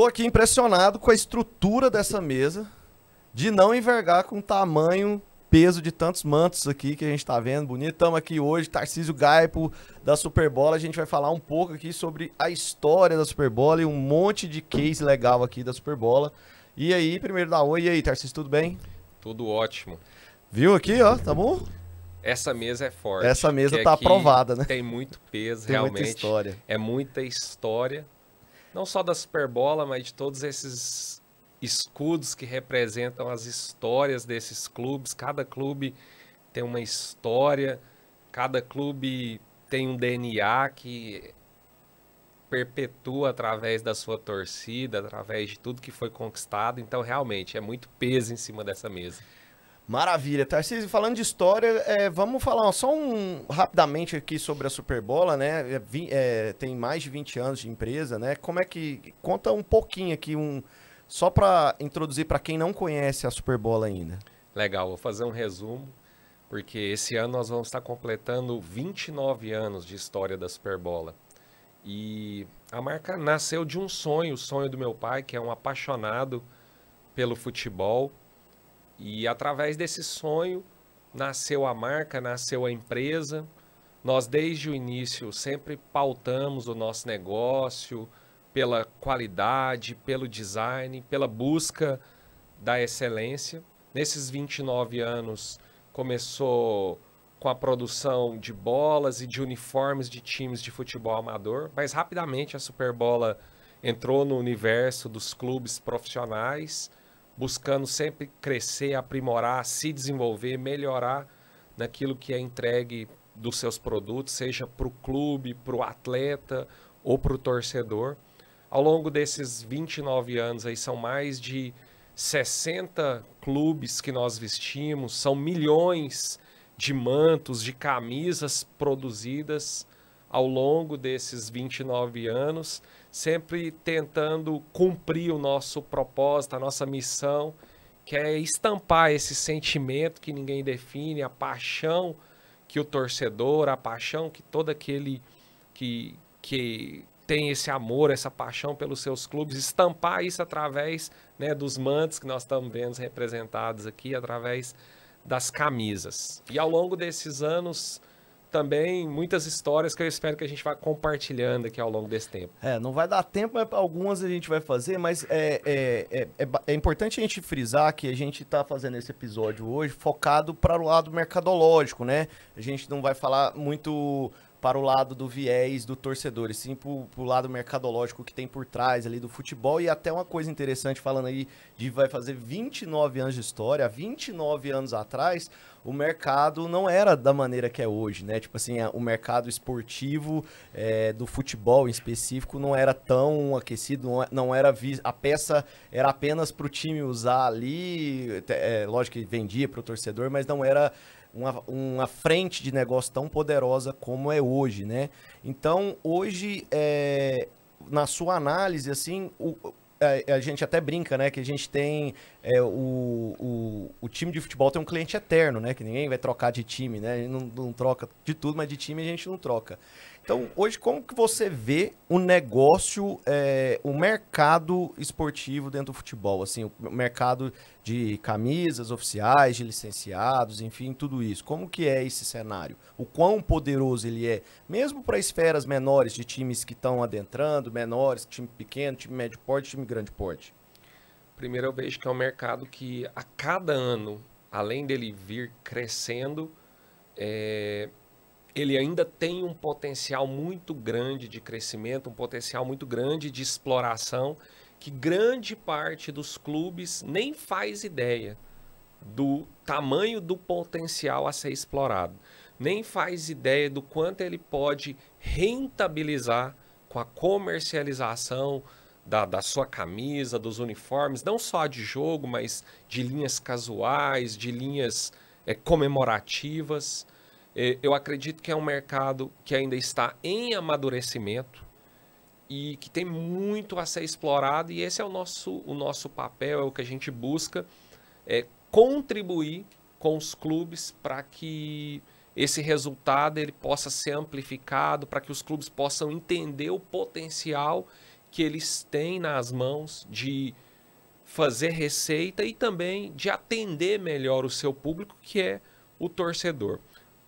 Estou aqui impressionado com a estrutura dessa mesa, de não envergar com o tamanho, peso de tantos mantos aqui que a gente está vendo. bonito. estamos aqui hoje, Tarcísio Gaipo da Superbola. A gente vai falar um pouco aqui sobre a história da Superbola e um monte de case legal aqui da Superbola. E aí, primeiro da oi, e aí, Tarcísio, tudo bem? Tudo ótimo. Viu aqui, ó, tá bom? Essa mesa é forte. Essa mesa tá aprovada, né? Tem muito peso, tem realmente. Muita história. É muita história não só da Superbola, mas de todos esses escudos que representam as histórias desses clubes. Cada clube tem uma história, cada clube tem um DNA que perpetua através da sua torcida, através de tudo que foi conquistado. Então, realmente, é muito peso em cima dessa mesa. Maravilha, Tarcísio. Falando de história, é, vamos falar só um rapidamente aqui sobre a Superbola, né? É, é tem mais de 20 anos de empresa, né? Como é que conta um pouquinho aqui um só para introduzir para quem não conhece a Superbola ainda. Legal, vou fazer um resumo porque esse ano nós vamos estar completando 29 anos de história da Superbola. E a marca nasceu de um sonho, o sonho do meu pai, que é um apaixonado pelo futebol e através desse sonho nasceu a marca, nasceu a empresa. Nós, desde o início, sempre pautamos o nosso negócio pela qualidade, pelo design, pela busca da excelência. Nesses 29 anos, começou com a produção de bolas e de uniformes de times de futebol amador, mas rapidamente a Superbola entrou no universo dos clubes profissionais buscando sempre crescer, aprimorar, se desenvolver, melhorar naquilo que é entregue dos seus produtos, seja para o clube, para o atleta ou para o torcedor. Ao longo desses 29 anos aí são mais de 60 clubes que nós vestimos, são milhões de mantos, de camisas produzidas ao longo desses 29 anos sempre tentando cumprir o nosso propósito, a nossa missão, que é estampar esse sentimento que ninguém define, a paixão que o torcedor, a paixão que todo aquele que, que tem esse amor, essa paixão pelos seus clubes, estampar isso através né, dos mantos que nós estamos vendo representados aqui, através das camisas. E ao longo desses anos, também muitas histórias que eu espero que a gente vá compartilhando aqui ao longo desse tempo. É, não vai dar tempo, mas algumas a gente vai fazer, mas é, é, é, é, é importante a gente frisar que a gente está fazendo esse episódio hoje focado para o lado mercadológico, né? A gente não vai falar muito para o lado do viés do torcedor, e sim para o lado mercadológico que tem por trás ali do futebol. E até uma coisa interessante, falando aí de vai fazer 29 anos de história, 29 anos atrás, o mercado não era da maneira que é hoje, né? Tipo assim, o mercado esportivo é, do futebol em específico não era tão aquecido, não é, era a peça era apenas para o time usar ali, é, lógico que vendia para o torcedor, mas não era uma, uma frente de negócio tão poderosa como é hoje, né? Então, hoje, é, na sua análise, assim, o, a, é, a, gente até brinca, né? Que a gente tem é, o, o, o, time de futebol tem um cliente eterno, né? Que ninguém vai trocar de time, né? A gente não, não troca de tudo, mas de time a gente não troca. Então, hoje, como que você vê o negócio, é, o mercado esportivo dentro do futebol? Assim, o mercado de camisas oficiais, de licenciados, enfim, tudo isso. Como que é esse cenário? O quão poderoso ele é? Mesmo para esferas menores de times que estão adentrando, menores, time pequeno, time médio porte, time grande porte. Primeiro, eu vejo que é um mercado que, a cada ano, além dele vir crescendo, é, ele ainda tem um potencial muito grande de crescimento, um potencial muito grande de exploração, que grande parte dos clubes nem faz ideia do tamanho do potencial a ser explorado, nem faz ideia do quanto ele pode rentabilizar com a comercialização da, da sua camisa, dos uniformes, não só de jogo, mas de linhas casuais, de linhas é, comemorativas. É, eu acredito que é um mercado que ainda está em amadurecimento e que tem muito a ser explorado, e esse é o nosso, o nosso papel, é o que a gente busca, é contribuir com os clubes para que esse resultado ele possa ser amplificado, para que os clubes possam entender o potencial que eles têm nas mãos de fazer receita e também de atender melhor o seu público, que é o torcedor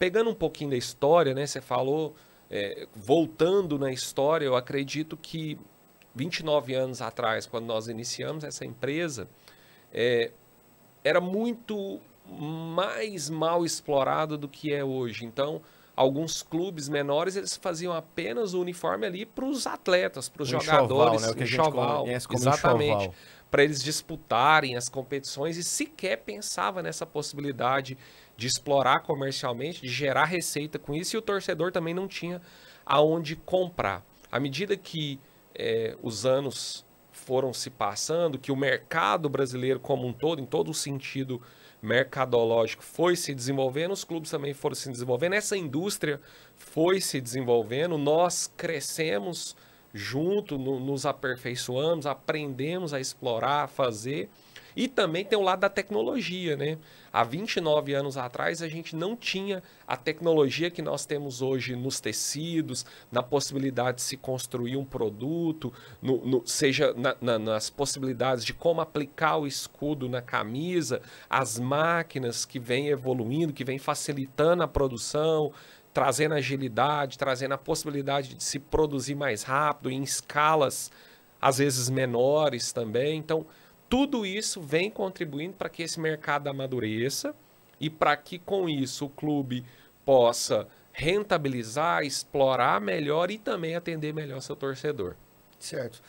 pegando um pouquinho da história, né? Você falou, é, voltando na história, eu acredito que 29 anos atrás, quando nós iniciamos essa empresa, é, era muito mais mal explorado do que é hoje. Então, alguns clubes menores eles faziam apenas o uniforme ali para os atletas, para os jogadores, né? o exatamente, para eles disputarem as competições e sequer pensava nessa possibilidade de explorar comercialmente, de gerar receita com isso, e o torcedor também não tinha aonde comprar. À medida que é, os anos foram se passando, que o mercado brasileiro como um todo, em todo o sentido mercadológico, foi se desenvolvendo, os clubes também foram se desenvolvendo, essa indústria foi se desenvolvendo, nós crescemos junto, no, nos aperfeiçoamos, aprendemos a explorar, a fazer. E também tem o lado da tecnologia, né? Há 29 anos atrás a gente não tinha a tecnologia que nós temos hoje nos tecidos, na possibilidade de se construir um produto, no, no, seja na, na, nas possibilidades de como aplicar o escudo na camisa, as máquinas que vêm evoluindo, que vêm facilitando a produção, trazendo agilidade, trazendo a possibilidade de se produzir mais rápido, em escalas às vezes menores também. Então, tudo isso vem contribuindo para que esse mercado amadureça e para que com isso o clube possa rentabilizar, explorar melhor e também atender melhor seu torcedor. Certo.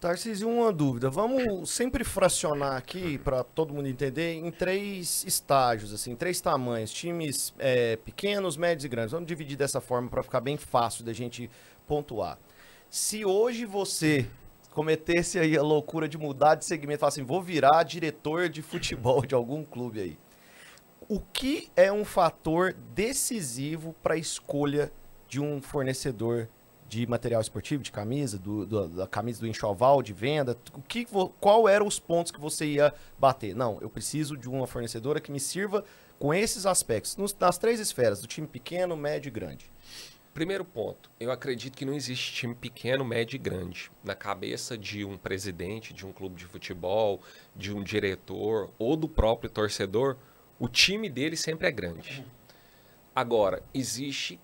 Tarcísio, uma dúvida. Vamos sempre fracionar aqui, para todo mundo entender, em três estágios, assim, três tamanhos. Times é, pequenos, médios e grandes. Vamos dividir dessa forma para ficar bem fácil da gente pontuar. Se hoje você cometesse aí a loucura de mudar de segmento, falar assim, vou virar diretor de futebol de algum clube aí. O que é um fator decisivo para a escolha de um fornecedor de material esportivo, de camisa, do, do, da camisa do enxoval, de venda? O que, qual eram os pontos que você ia bater? Não, eu preciso de uma fornecedora que me sirva com esses aspectos, nos, nas três esferas, do time pequeno, médio e grande. Primeiro ponto, eu acredito que não existe time pequeno, médio e grande. Na cabeça de um presidente, de um clube de futebol, de um diretor ou do próprio torcedor, o time dele sempre é grande. Agora, existe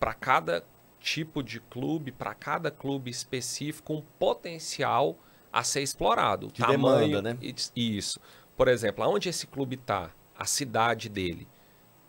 para cada tipo de clube, para cada clube específico, um potencial a ser explorado. De tamanho, demanda, né? Isso. Por exemplo, aonde esse clube está, a cidade dele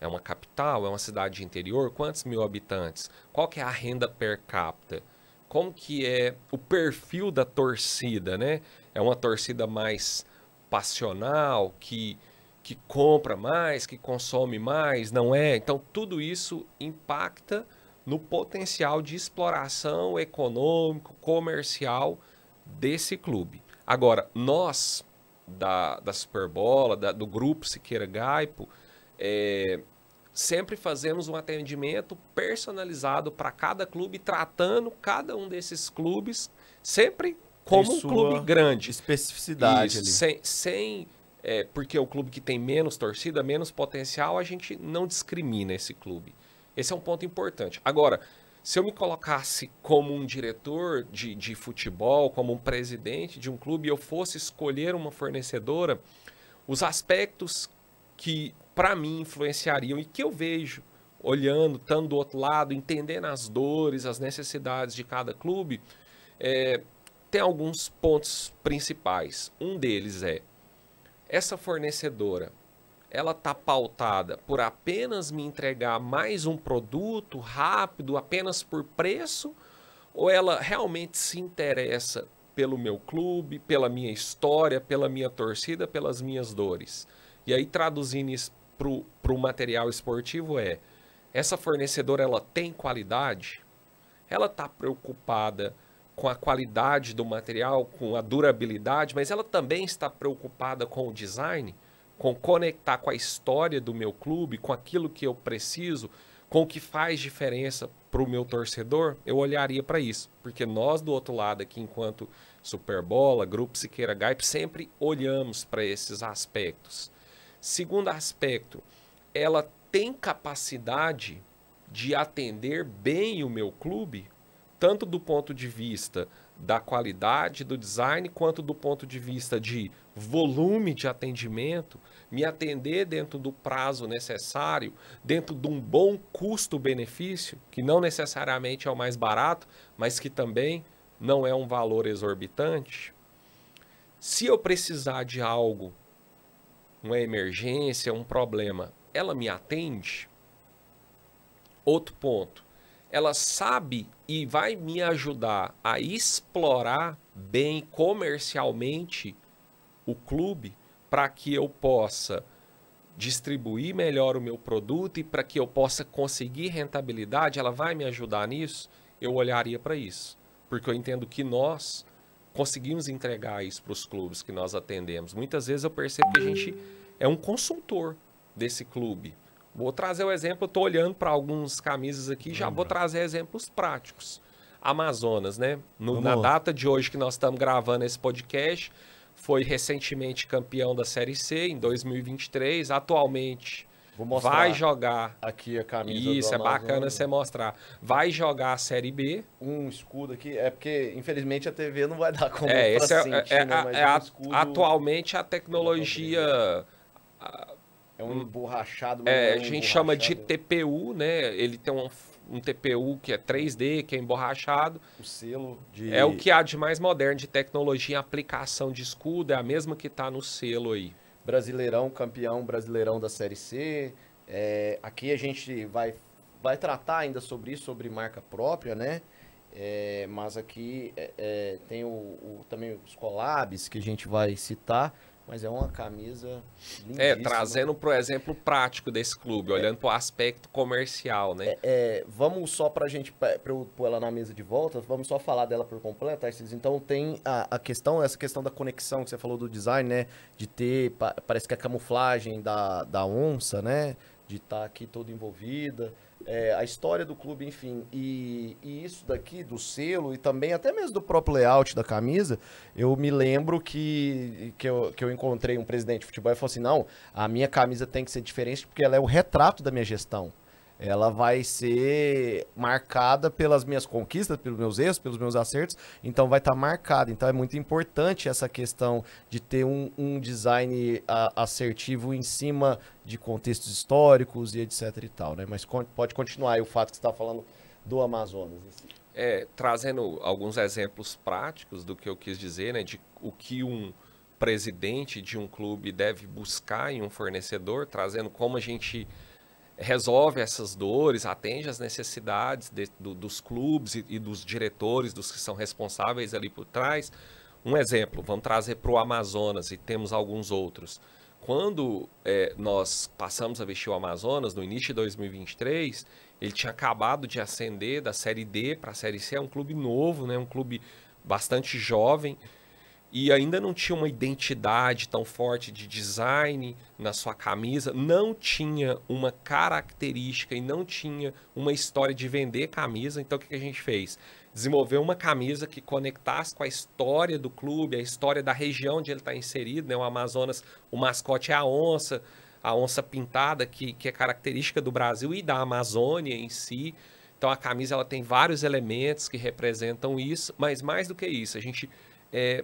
é uma capital? É uma cidade de interior? Quantos mil habitantes? Qual que é a renda per capita? Como que é o perfil da torcida, né? É uma torcida mais passional, que, que compra mais, que consome mais, não é? Então, tudo isso impacta no potencial de exploração econômico, comercial desse clube. Agora, nós, da, da Superbola, da, do grupo Siqueira Gaipo, é, sempre fazemos um atendimento personalizado para cada clube, tratando cada um desses clubes sempre como um clube grande. Especificidade. Isso, sem, sem é, porque o clube que tem menos torcida, menos potencial, a gente não discrimina esse clube. Esse é um ponto importante. Agora, se eu me colocasse como um diretor de, de futebol, como um presidente de um clube, e eu fosse escolher uma fornecedora, os aspectos que para mim, influenciariam e que eu vejo, olhando, estando do outro lado, entendendo as dores, as necessidades de cada clube, é, tem alguns pontos principais. Um deles é essa fornecedora, ela está pautada por apenas me entregar mais um produto rápido, apenas por preço, ou ela realmente se interessa pelo meu clube, pela minha história, pela minha torcida, pelas minhas dores? E aí, traduzindo isso para o material esportivo é: essa fornecedora ela tem qualidade? Ela está preocupada com a qualidade do material, com a durabilidade, mas ela também está preocupada com o design, com conectar com a história do meu clube, com aquilo que eu preciso, com o que faz diferença para o meu torcedor, eu olharia para isso. Porque nós, do outro lado aqui, enquanto Superbola, Grupo Siqueira Gaip, sempre olhamos para esses aspectos. Segundo aspecto, ela tem capacidade de atender bem o meu clube, tanto do ponto de vista da qualidade do design, quanto do ponto de vista de volume de atendimento, me atender dentro do prazo necessário, dentro de um bom custo-benefício, que não necessariamente é o mais barato, mas que também não é um valor exorbitante. Se eu precisar de algo uma emergência, um problema, ela me atende? Outro ponto, ela sabe e vai me ajudar a explorar bem comercialmente o clube para que eu possa distribuir melhor o meu produto e para que eu possa conseguir rentabilidade, ela vai me ajudar nisso? Eu olharia para isso, porque eu entendo que nós, conseguimos entregar isso para os clubes que nós atendemos. Muitas vezes eu percebo que a gente é um consultor desse clube. Vou trazer o um exemplo, estou olhando para alguns camisas aqui, já vou trazer exemplos práticos. Amazonas, né? No, na data de hoje que nós estamos gravando esse podcast, foi recentemente campeão da Série C em 2023, atualmente vai jogar. Aqui a camisa Isso, é bacana você mostrar. Vai jogar a Série B. Um escudo aqui, é porque infelizmente a TV não vai dar como É, esse é, é, é, né? é um escudo... Atualmente a é tecnologia... É um emborrachado. É, a gente chama de TPU, né? Ele tem um, um TPU que é 3D, que é emborrachado. O selo de... É o que há de mais moderno de tecnologia em aplicação de escudo, é a mesma que está no selo aí. Brasileirão, campeão brasileirão da Série C. É, aqui a gente vai, vai tratar ainda sobre isso, sobre marca própria, né? É, mas aqui é, é tem o, o, também os collabs que a gente vai citar mas é uma camisa é, lindíssima. É, trazendo para o exemplo prático desse clube, é, olhando para o aspecto comercial, né? É, é vamos só para a gente, para eu pôr ela na mesa de volta, vamos só falar dela por completo, Arcis. Então tem a, a, questão, essa questão da conexão que você falou do design, né? De ter, parece que a camuflagem da, da onça, né? De estar tá aqui toda envolvida é, a história do clube, enfim. E, e, isso daqui, do selo, e também até mesmo do próprio layout da camisa, eu me lembro que, que, eu, que eu encontrei um presidente de futebol e falou assim: não, a minha camisa tem que ser diferente porque ela é o retrato da minha gestão ela vai ser marcada pelas minhas conquistas, pelos meus erros, pelos meus acertos, então vai estar tá marcada. Então é muito importante essa questão de ter um, um design a, assertivo em cima de contextos históricos e etc e tal, né? Mas con pode continuar aí o fato que você está falando do Amazonas. Assim. É, trazendo alguns exemplos práticos do que eu quis dizer, né, de o que um presidente de um clube deve buscar em um fornecedor, trazendo como a gente resolve essas dores, atende às necessidades de, do, dos clubes e, e, dos diretores, dos que são responsáveis ali por trás. Um exemplo, vamos trazer para o Amazonas e temos alguns outros. Quando é, nós passamos a vestir o Amazonas, no início de 2023, ele tinha acabado de ascender da Série D para a Série C, é um clube novo, né? um clube bastante jovem e ainda não tinha uma identidade tão forte de design na sua camisa, não tinha uma característica e não tinha uma história de vender camisa. Então o que a gente fez? Desenvolver uma camisa que conectasse com a história do clube, a história da região onde ele está inserido, né? O Amazonas, o mascote é a onça, a onça pintada, que, que é característica do Brasil e da Amazônia em si. Então a camisa ela tem vários elementos que representam isso, mas mais do que isso, a gente é,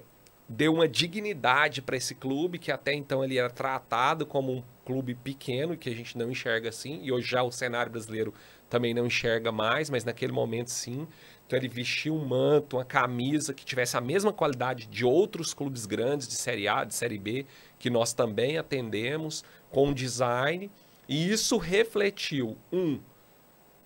deu uma dignidade para esse clube que até então ele era tratado como um clube pequeno que a gente não enxerga assim e hoje já o cenário brasileiro também não enxerga mais, mas naquele momento sim. Então ele vestiu um manto, uma camisa que tivesse a mesma qualidade de outros clubes grandes de série A, de série B, que nós também atendemos com design, e isso refletiu um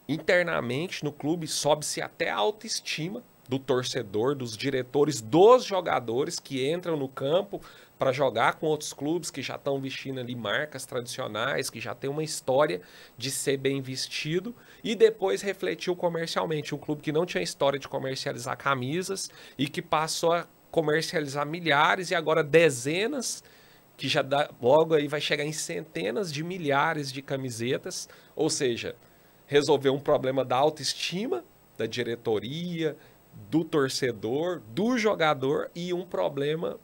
internamente no clube sobe-se até a autoestima do torcedor, dos diretores, dos jogadores que entram no campo para jogar com outros clubes que já estão vestindo ali marcas tradicionais, que já tem uma história de ser bem vestido e depois refletiu comercialmente. Um clube que não tinha história de comercializar camisas e que passou a comercializar milhares e agora dezenas que já dá, logo aí vai chegar em centenas de milhares de camisetas, ou seja, resolveu um problema da autoestima da diretoria, do torcedor, do jogador e um problema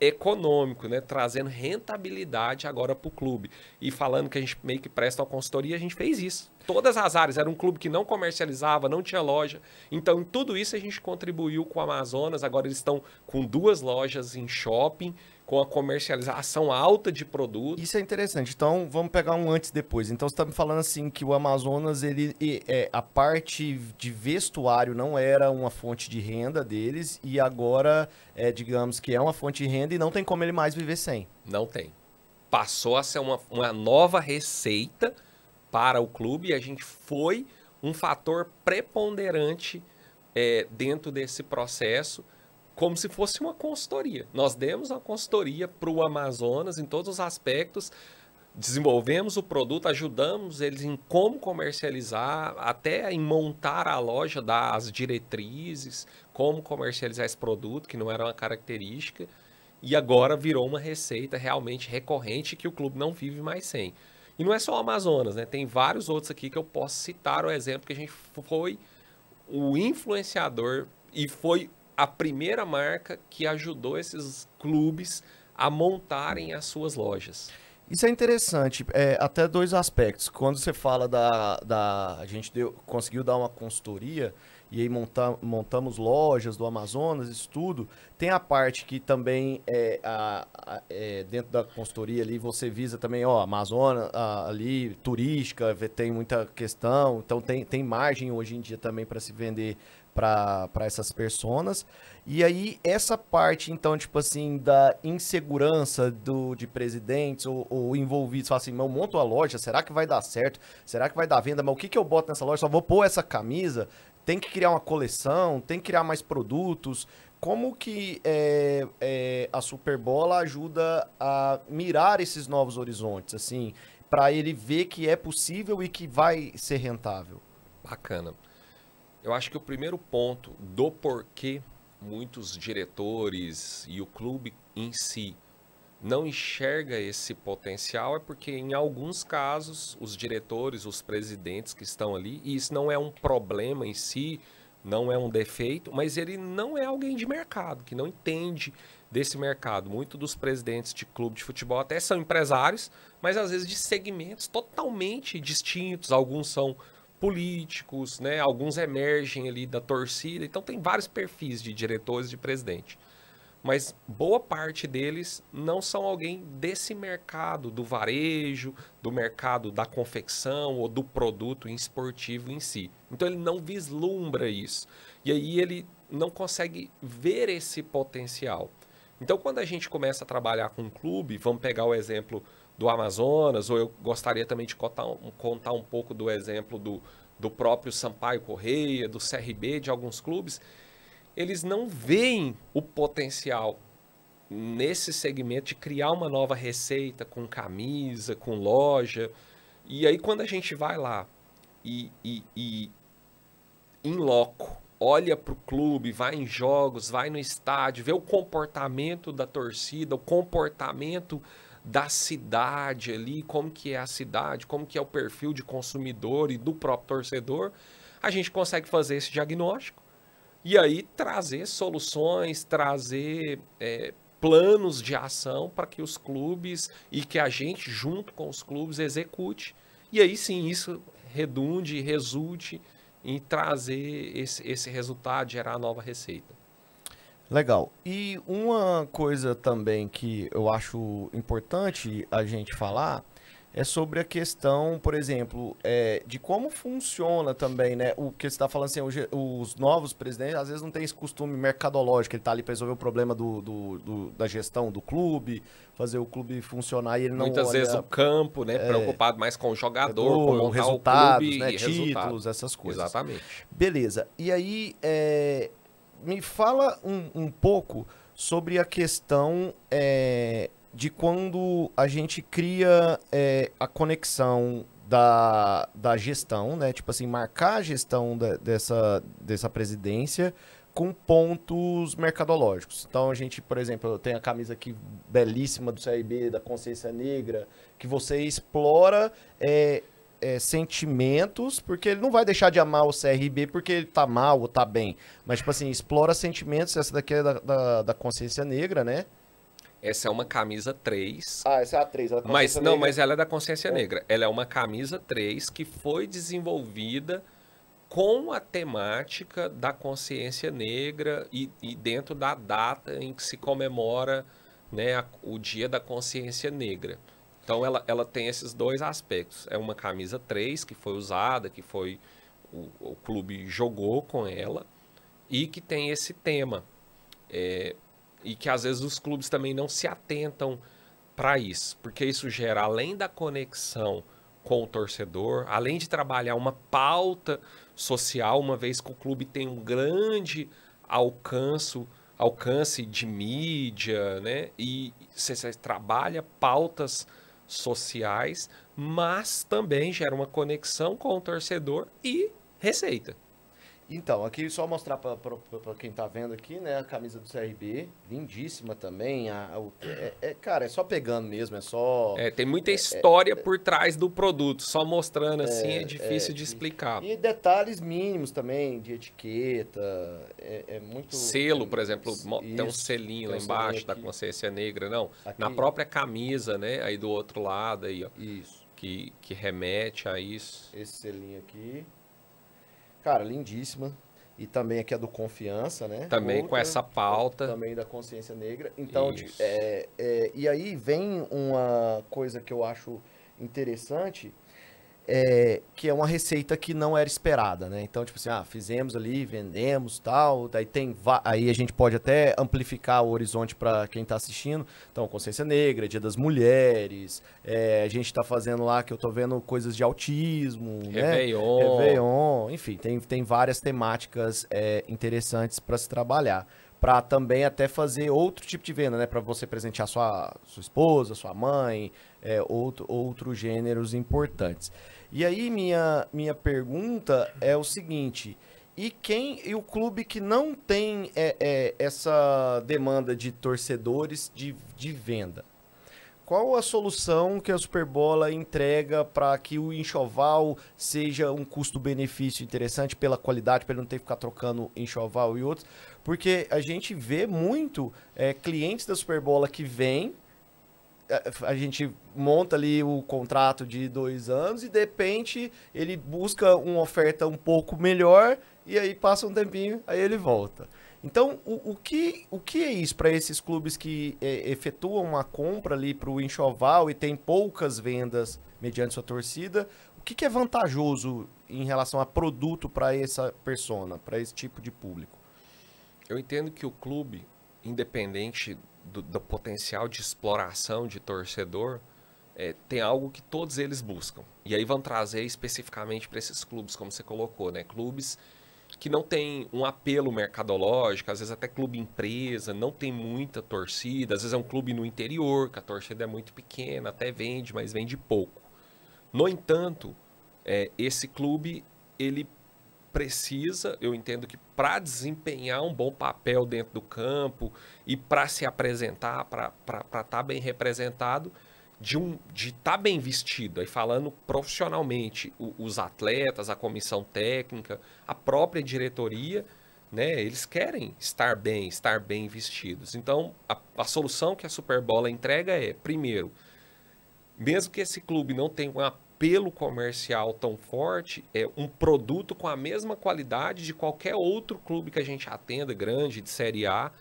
econômico, né? Trazendo rentabilidade agora para o clube. E falando que a gente meio que presta uma consultoria, a gente fez isso. Todas as áreas. Era um clube que não comercializava, não tinha loja. Então, em tudo isso, a gente contribuiu com o Amazonas. Agora eles estão com duas lojas em shopping com a comercialização alta de produtos. Isso é interessante. Então, vamos pegar um antes e depois. Então, você está me falando assim que o Amazonas, ele, é, a parte de vestuário não era uma fonte de renda deles e agora, é, digamos que é uma fonte de renda e não tem como ele mais viver sem. Não tem. Passou a ser uma, uma nova receita para o clube e a gente foi um fator preponderante é, dentro desse processo como se fosse uma consultoria. Nós demos uma consultoria para o Amazonas em todos os aspectos, desenvolvemos o produto, ajudamos eles em como comercializar, até em montar a loja, dar as diretrizes, como comercializar esse produto, que não era uma característica, e agora virou uma receita realmente recorrente que o clube não vive mais sem. E não é só o Amazonas, né? Tem vários outros aqui que eu posso citar o exemplo que a gente foi o influenciador e foi a primeira marca que ajudou esses clubes a montarem as suas lojas. Isso é interessante, é, até dois aspectos. Quando você fala da. da a gente deu, conseguiu dar uma consultoria e aí monta, montamos lojas do Amazonas, isso tudo. Tem a parte que também é, a, a, é, dentro da consultoria ali você visa também, ó, Amazonas ali, turística, tem muita questão, então tem, tem margem hoje em dia também para se vender para essas personas. E aí, essa parte, então, tipo assim, da insegurança do, de presidentes ou, ou envolvidos, fala assim, eu monto a loja, será que vai dar certo? Será que vai dar venda? Mas o que, que eu boto nessa loja? Só vou pôr essa camisa? Tem que criar uma coleção? Tem que criar mais produtos? Como que é, é, a Superbola ajuda a mirar esses novos horizontes, assim, para ele ver que é possível e que vai ser rentável? Bacana. Eu acho que o primeiro ponto do porquê muitos diretores e o clube em si não enxerga esse potencial é porque em alguns casos os diretores, os presidentes que estão ali, e isso não é um problema em si, não é um defeito, mas ele não é alguém de mercado, que não entende desse mercado. Muitos dos presidentes de clube de futebol até são empresários, mas às vezes de segmentos totalmente distintos. Alguns são políticos, né? Alguns emergem ali da torcida. Então tem vários perfis de diretores de presidente. Mas boa parte deles não são alguém desse mercado do varejo, do mercado da confecção ou do produto esportivo em si. Então ele não vislumbra isso. E aí ele não consegue ver esse potencial. Então quando a gente começa a trabalhar com um clube, vamos pegar o exemplo do Amazonas, ou eu gostaria também de contar um, contar um pouco do exemplo do, do próprio Sampaio Correia, do CRB, de alguns clubes, eles não veem o potencial nesse segmento de criar uma nova receita com camisa, com loja. E aí, quando a gente vai lá e, e em loco, olha para o clube, vai em jogos, vai no estádio, vê o comportamento da torcida, o comportamento da cidade ali, como que é a cidade, como que é o perfil de consumidor e do próprio torcedor, a gente consegue fazer esse diagnóstico e aí trazer soluções, trazer é, planos de ação para que os clubes e que a gente, junto com os clubes, execute. E aí sim, isso redunde, resulte em trazer esse, esse resultado, gerar nova receita. Legal. E uma coisa também que eu acho importante a gente falar é sobre a questão, por exemplo, é, de como funciona também, né? O que você está falando assim, os novos presidentes às vezes não tem esse costume mercadológico, ele está ali para resolver o problema do, do, do, da gestão do clube, fazer o clube funcionar e ele não Muitas olha, vezes o campo, né? É, preocupado mais com o jogador, com resultados, o clube, né, títulos, resultado. essas coisas. Exatamente. Beleza. E aí, é, me fala um, um pouco sobre a questão é, de quando a gente cria é, a conexão da, da gestão, né? Tipo assim, marcar a gestão da, dessa, dessa presidência com pontos mercadológicos. Então a gente, por exemplo, tem a camisa aqui belíssima do CRB, da Consciência Negra, que você explora é, é, sentimentos, porque ele não vai deixar de amar o CRB porque ele tá mal ou tá bem. Mas, tipo assim, explora sentimentos. Essa daqui é da, da, da consciência negra, né? Essa é uma camisa 3. Ah, essa é a 3. É mas, não, mas ela é da consciência é. negra. Ela é uma camisa 3 que foi desenvolvida com a temática da consciência negra e, e dentro da data em que se comemora né, a, o Dia da Consciência Negra. Então ela, ela tem esses dois aspectos. É uma camisa 3 que foi usada, que foi o, o clube jogou com ela e que tem esse tema. É, e que às vezes os clubes também não se atentam para isso, porque isso gera além da conexão com o torcedor, além de trabalhar uma pauta social, uma vez que o clube tem um grande alcance, alcance de mídia, né? E você, você trabalha pautas sociais, mas também gera uma conexão com o torcedor e receita. Então, aqui só mostrar para quem está vendo aqui, né? A camisa do CRB, lindíssima também. A, a, o, é, é, cara, é só pegando mesmo, é só. É, tem muita é, é história é por trás do produto, só mostrando assim é, é difícil de explicar. E, e, detalhes mínimos também, de etiqueta, é, muito. Selo, por exemplo, isso, tem um selinho tem lá embaixo da consciência negra, não. Aqui. Na própria camisa, né? Aí do outro lado aí, ó. Isso. Que, que remete a isso. Esse selinho aqui. Cara, lindíssima. E também aqui a é do Confiança, né? Também Outra, com essa pauta. Também da consciência negra. Então, é, é, e aí vem uma coisa que eu acho interessante é, que é uma receita que não era esperada, né? Então, tipo assim, ah, fizemos ali, vendemos tal, daí tem aí a gente pode até amplificar o horizonte para quem está assistindo. Então, consciência negra, dia das mulheres, é, a gente está fazendo lá que eu estou vendo coisas de autismo, né? Réveillon. né? Réveillon, enfim, tem, tem várias temáticas é, interessantes para se trabalhar para também até fazer outro tipo de venda, né? Para você presentear sua, sua esposa, sua mãe, é, outros gêneros importantes. E aí minha, minha pergunta é o seguinte: e quem e o clube que não tem é, é, essa demanda de torcedores de, de venda? Qual a solução que a Superbola entrega para que o enxoval seja um custo-benefício interessante pela qualidade, para ele não ter que ficar trocando enxoval e outros? Porque a gente vê muito é, clientes da Superbola que vêm, a gente monta ali o contrato de dois anos e de repente ele busca uma oferta um pouco melhor e aí passa um tempinho, aí ele volta. Então, o, o, que, o que é isso para esses clubes que é, efetuam uma compra ali para o enxoval e tem poucas vendas mediante sua torcida? O que, que é vantajoso em relação a produto para essa persona, para esse tipo de público? Eu entendo que o clube, independente do, do potencial de exploração de torcedor, é, tem algo que todos eles buscam. E aí vão trazer especificamente para esses clubes, como você colocou, né? Clubes que não tem um apelo mercadológico, às vezes até clube empresa, não tem muita torcida, às vezes é um clube no interior, que a torcida é muito pequena, até vende, mas vende pouco. No entanto, é, esse clube ele precisa, eu entendo que para desempenhar um bom papel dentro do campo e para se apresentar, para estar tá bem representado, de um de estar tá bem vestido, aí falando profissionalmente, o, os atletas, a comissão técnica, a própria diretoria, né, eles querem estar bem, estar bem vestidos. Então, a, a solução que a Superbola entrega é, primeiro, mesmo que esse clube não tenha uma apelo comercial tão forte, é um produto com a mesma qualidade de qualquer outro clube que a gente atenda, grande, de Série A,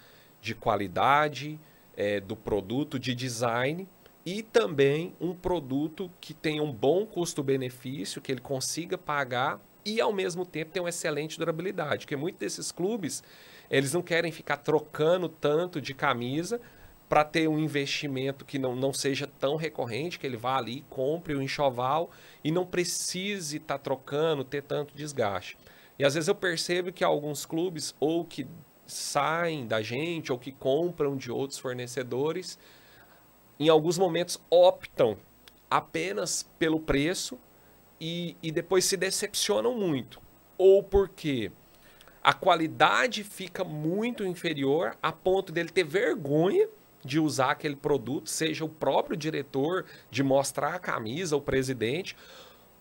de qualidade é, do produto, de design, e também um produto que tenha um bom custo-benefício, que ele consiga pagar e ao mesmo tempo tem uma excelente durabilidade, porque muitos desses clubes eles não querem ficar trocando tanto de camisa para ter um investimento que não, não seja tão recorrente, que ele vá ali, compre o um enxoval e não precise estar tá trocando, ter tanto desgaste. E às vezes eu percebo que alguns clubes ou que saem da gente ou que compram de outros fornecedores, em alguns momentos optam apenas pelo preço e, e depois se decepcionam muito. Ou porque a qualidade fica muito inferior a ponto dele ter vergonha de usar aquele produto, seja o próprio diretor de mostrar a camisa, o presidente,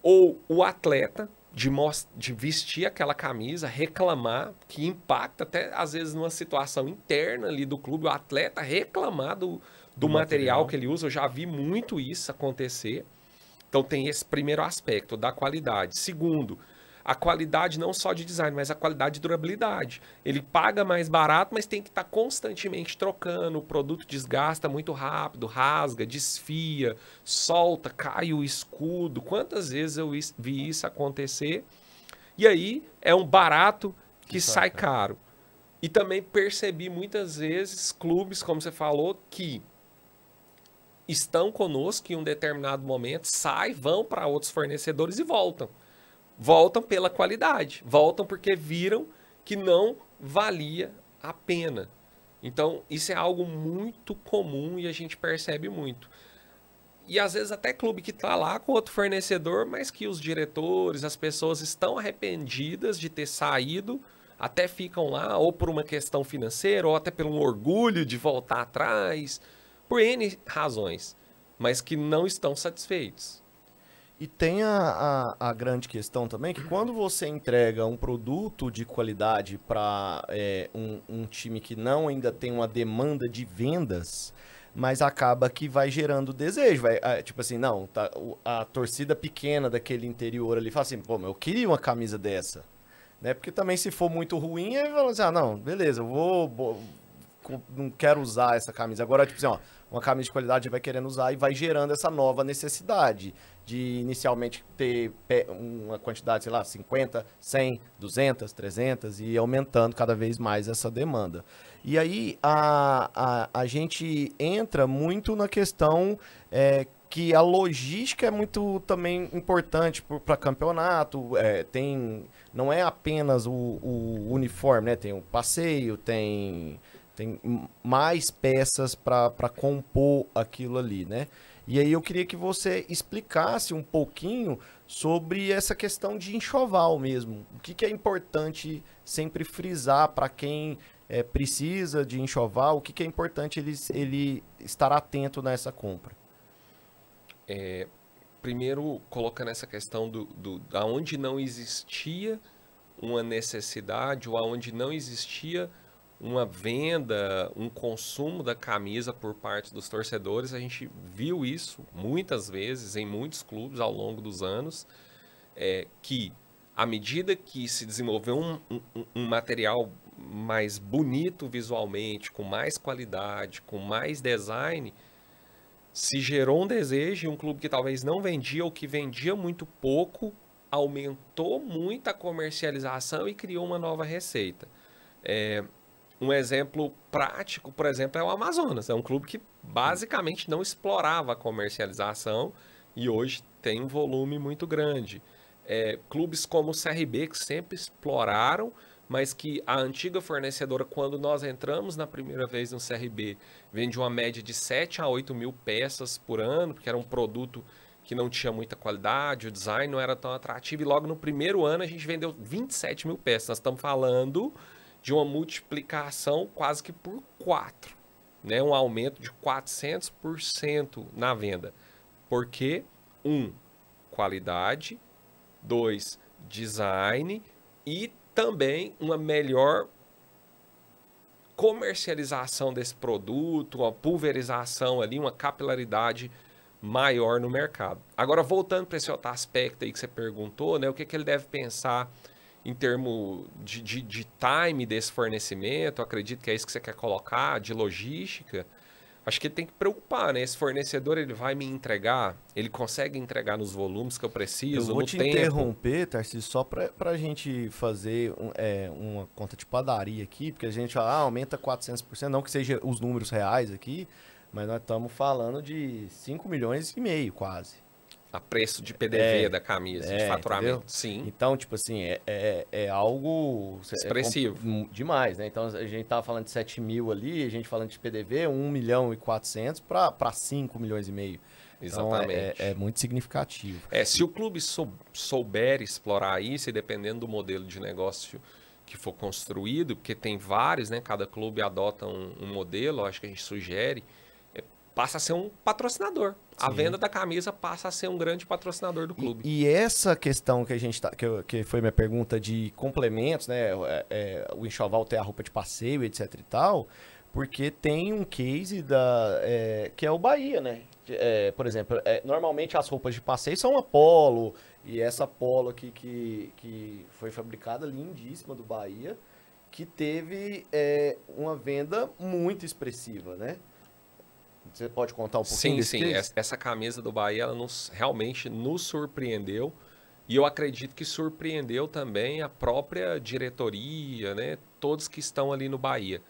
ou o atleta de, de vestir aquela camisa, reclamar, que impacta até às vezes numa situação interna ali do clube, o atleta reclamar do, do, do material, material que ele usa. Eu já vi muito isso acontecer. Então tem esse primeiro aspecto da qualidade. Segundo, a qualidade não só de design, mas a qualidade de durabilidade. Ele paga mais barato, mas tem que estar tá constantemente trocando, o produto desgasta muito rápido, rasga, desfia, solta, cai o escudo. Quantas vezes eu vi isso acontecer? E aí é um barato que, que sai cara. caro. E também percebi muitas vezes clubes, como você falou, que estão conosco em um determinado momento, saem, vão para outros fornecedores e voltam. Voltam pela qualidade, voltam porque viram que não valia a pena. Então, isso é algo muito comum e a gente percebe muito. E às vezes até clube que está lá com outro fornecedor, mas que os diretores, as pessoas estão arrependidas de ter saído, até ficam lá, ou por uma questão financeira, ou até pelo orgulho de voltar atrás, por N razões, mas que não estão satisfeitos. E tem a, a, a, grande questão também que quando você entrega um produto de qualidade para é, um, um, time que não ainda tem uma demanda de vendas, mas acaba que vai gerando desejo. Vai, é, tipo assim, não, tá, a torcida pequena daquele interior ali fala assim, pô, eu queria uma camisa dessa. Né? Porque também se for muito ruim, ele fala assim, ah, não, beleza, eu vou, vou não quero usar essa camisa. Agora, tipo assim, ó, uma camisa de qualidade vai querendo usar e vai gerando essa nova necessidade de inicialmente ter uma quantidade, sei lá, 50, 100, 200, 300 e aumentando cada vez mais essa demanda. E aí a, a, a gente entra muito na questão é, que a logística é muito também importante para campeonato. É, tem não é apenas o, o uniforme, né? Tem o passeio, tem tem mais peças para compor aquilo ali, né? E aí eu queria que você explicasse um pouquinho sobre essa questão de enxoval mesmo. O que, que é importante sempre frisar para quem é, precisa de enxoval? O que, que é importante ele, ele estar atento nessa compra? É, primeiro, coloca nessa questão do, do aonde não existia uma necessidade ou aonde não existia uma venda, um consumo da camisa por parte dos torcedores. A gente viu isso muitas vezes em muitos clubes ao longo dos anos, é, que à medida que se desenvolveu um, um, um material mais bonito visualmente, com mais qualidade, com mais design, se gerou um desejo e um clube que talvez não vendia ou que vendia muito pouco aumentou muito a comercialização e criou uma nova receita. É, um exemplo prático, por exemplo, é o Amazonas. É um clube que basicamente não explorava a comercialização e hoje tem um volume muito grande. É, clubes como o CRB, que sempre exploraram, mas que a antiga fornecedora, quando nós entramos na primeira vez no CRB, vende uma média de 7 a 8 mil peças por ano, porque era um produto que não tinha muita qualidade, o design não era tão atrativo, e logo no primeiro ano a gente vendeu 27 mil peças. Nós estamos falando de uma multiplicação quase que por 4, né? um aumento de 400% na venda. Porque, um, qualidade, dois, design e também uma melhor comercialização desse produto, uma pulverização ali, uma capilaridade maior no mercado. Agora, voltando para esse outro aspecto aí que você perguntou, né, o que, que ele deve pensar em termos de, de, de, time desse fornecimento, acredito que é isso que você quer colocar, de logística, acho que tem que preocupar, né? Esse fornecedor, ele vai me entregar, ele consegue entregar nos volumes que eu preciso, eu vou te tempo. interromper, Tarcísio, só para a gente fazer um, é, uma conta de padaria aqui, porque a gente ah, aumenta 400%, não que seja os números reais aqui, mas nós estamos falando de 5 milhões e meio, quase. A preço de PDV é, da camisa, é, de faturamento. Entendeu? Sim. Então, tipo assim, é, é, é algo. É Expressivo. demais, né? Então a gente tava falando de 7 mil ali, a gente falando de PDV, 1 milhão e 400 para 5 milhões e meio. Então, é, é, Exatamente. Então, é, muito significativo. É, se o clube sou, souber explorar isso, e dependendo do modelo de negócio que for construído, porque tem vários, né? Cada clube adota um, um modelo, acho que a gente sugere passa a ser um patrocinador. Sim. A venda da camisa passa a ser um grande patrocinador do clube. E, e essa questão que a gente tá, que, que foi minha pergunta de complementos, né? É, é, o enxoval ter a roupa de passeio, etc e tal, porque tem um case da é, que é o Bahia, né? É, por exemplo, é, normalmente as roupas de passeio são Polo e essa Polo aqui que, que foi fabricada lindíssima do Bahia, que teve é, uma venda muito expressiva, né? Você pode contar um pouquinho Sim, desse sim. Case? Essa camisa do Bahia ela nos, realmente nos surpreendeu. E eu acredito que surpreendeu também a própria diretoria, né? Todos que estão ali no Bahia.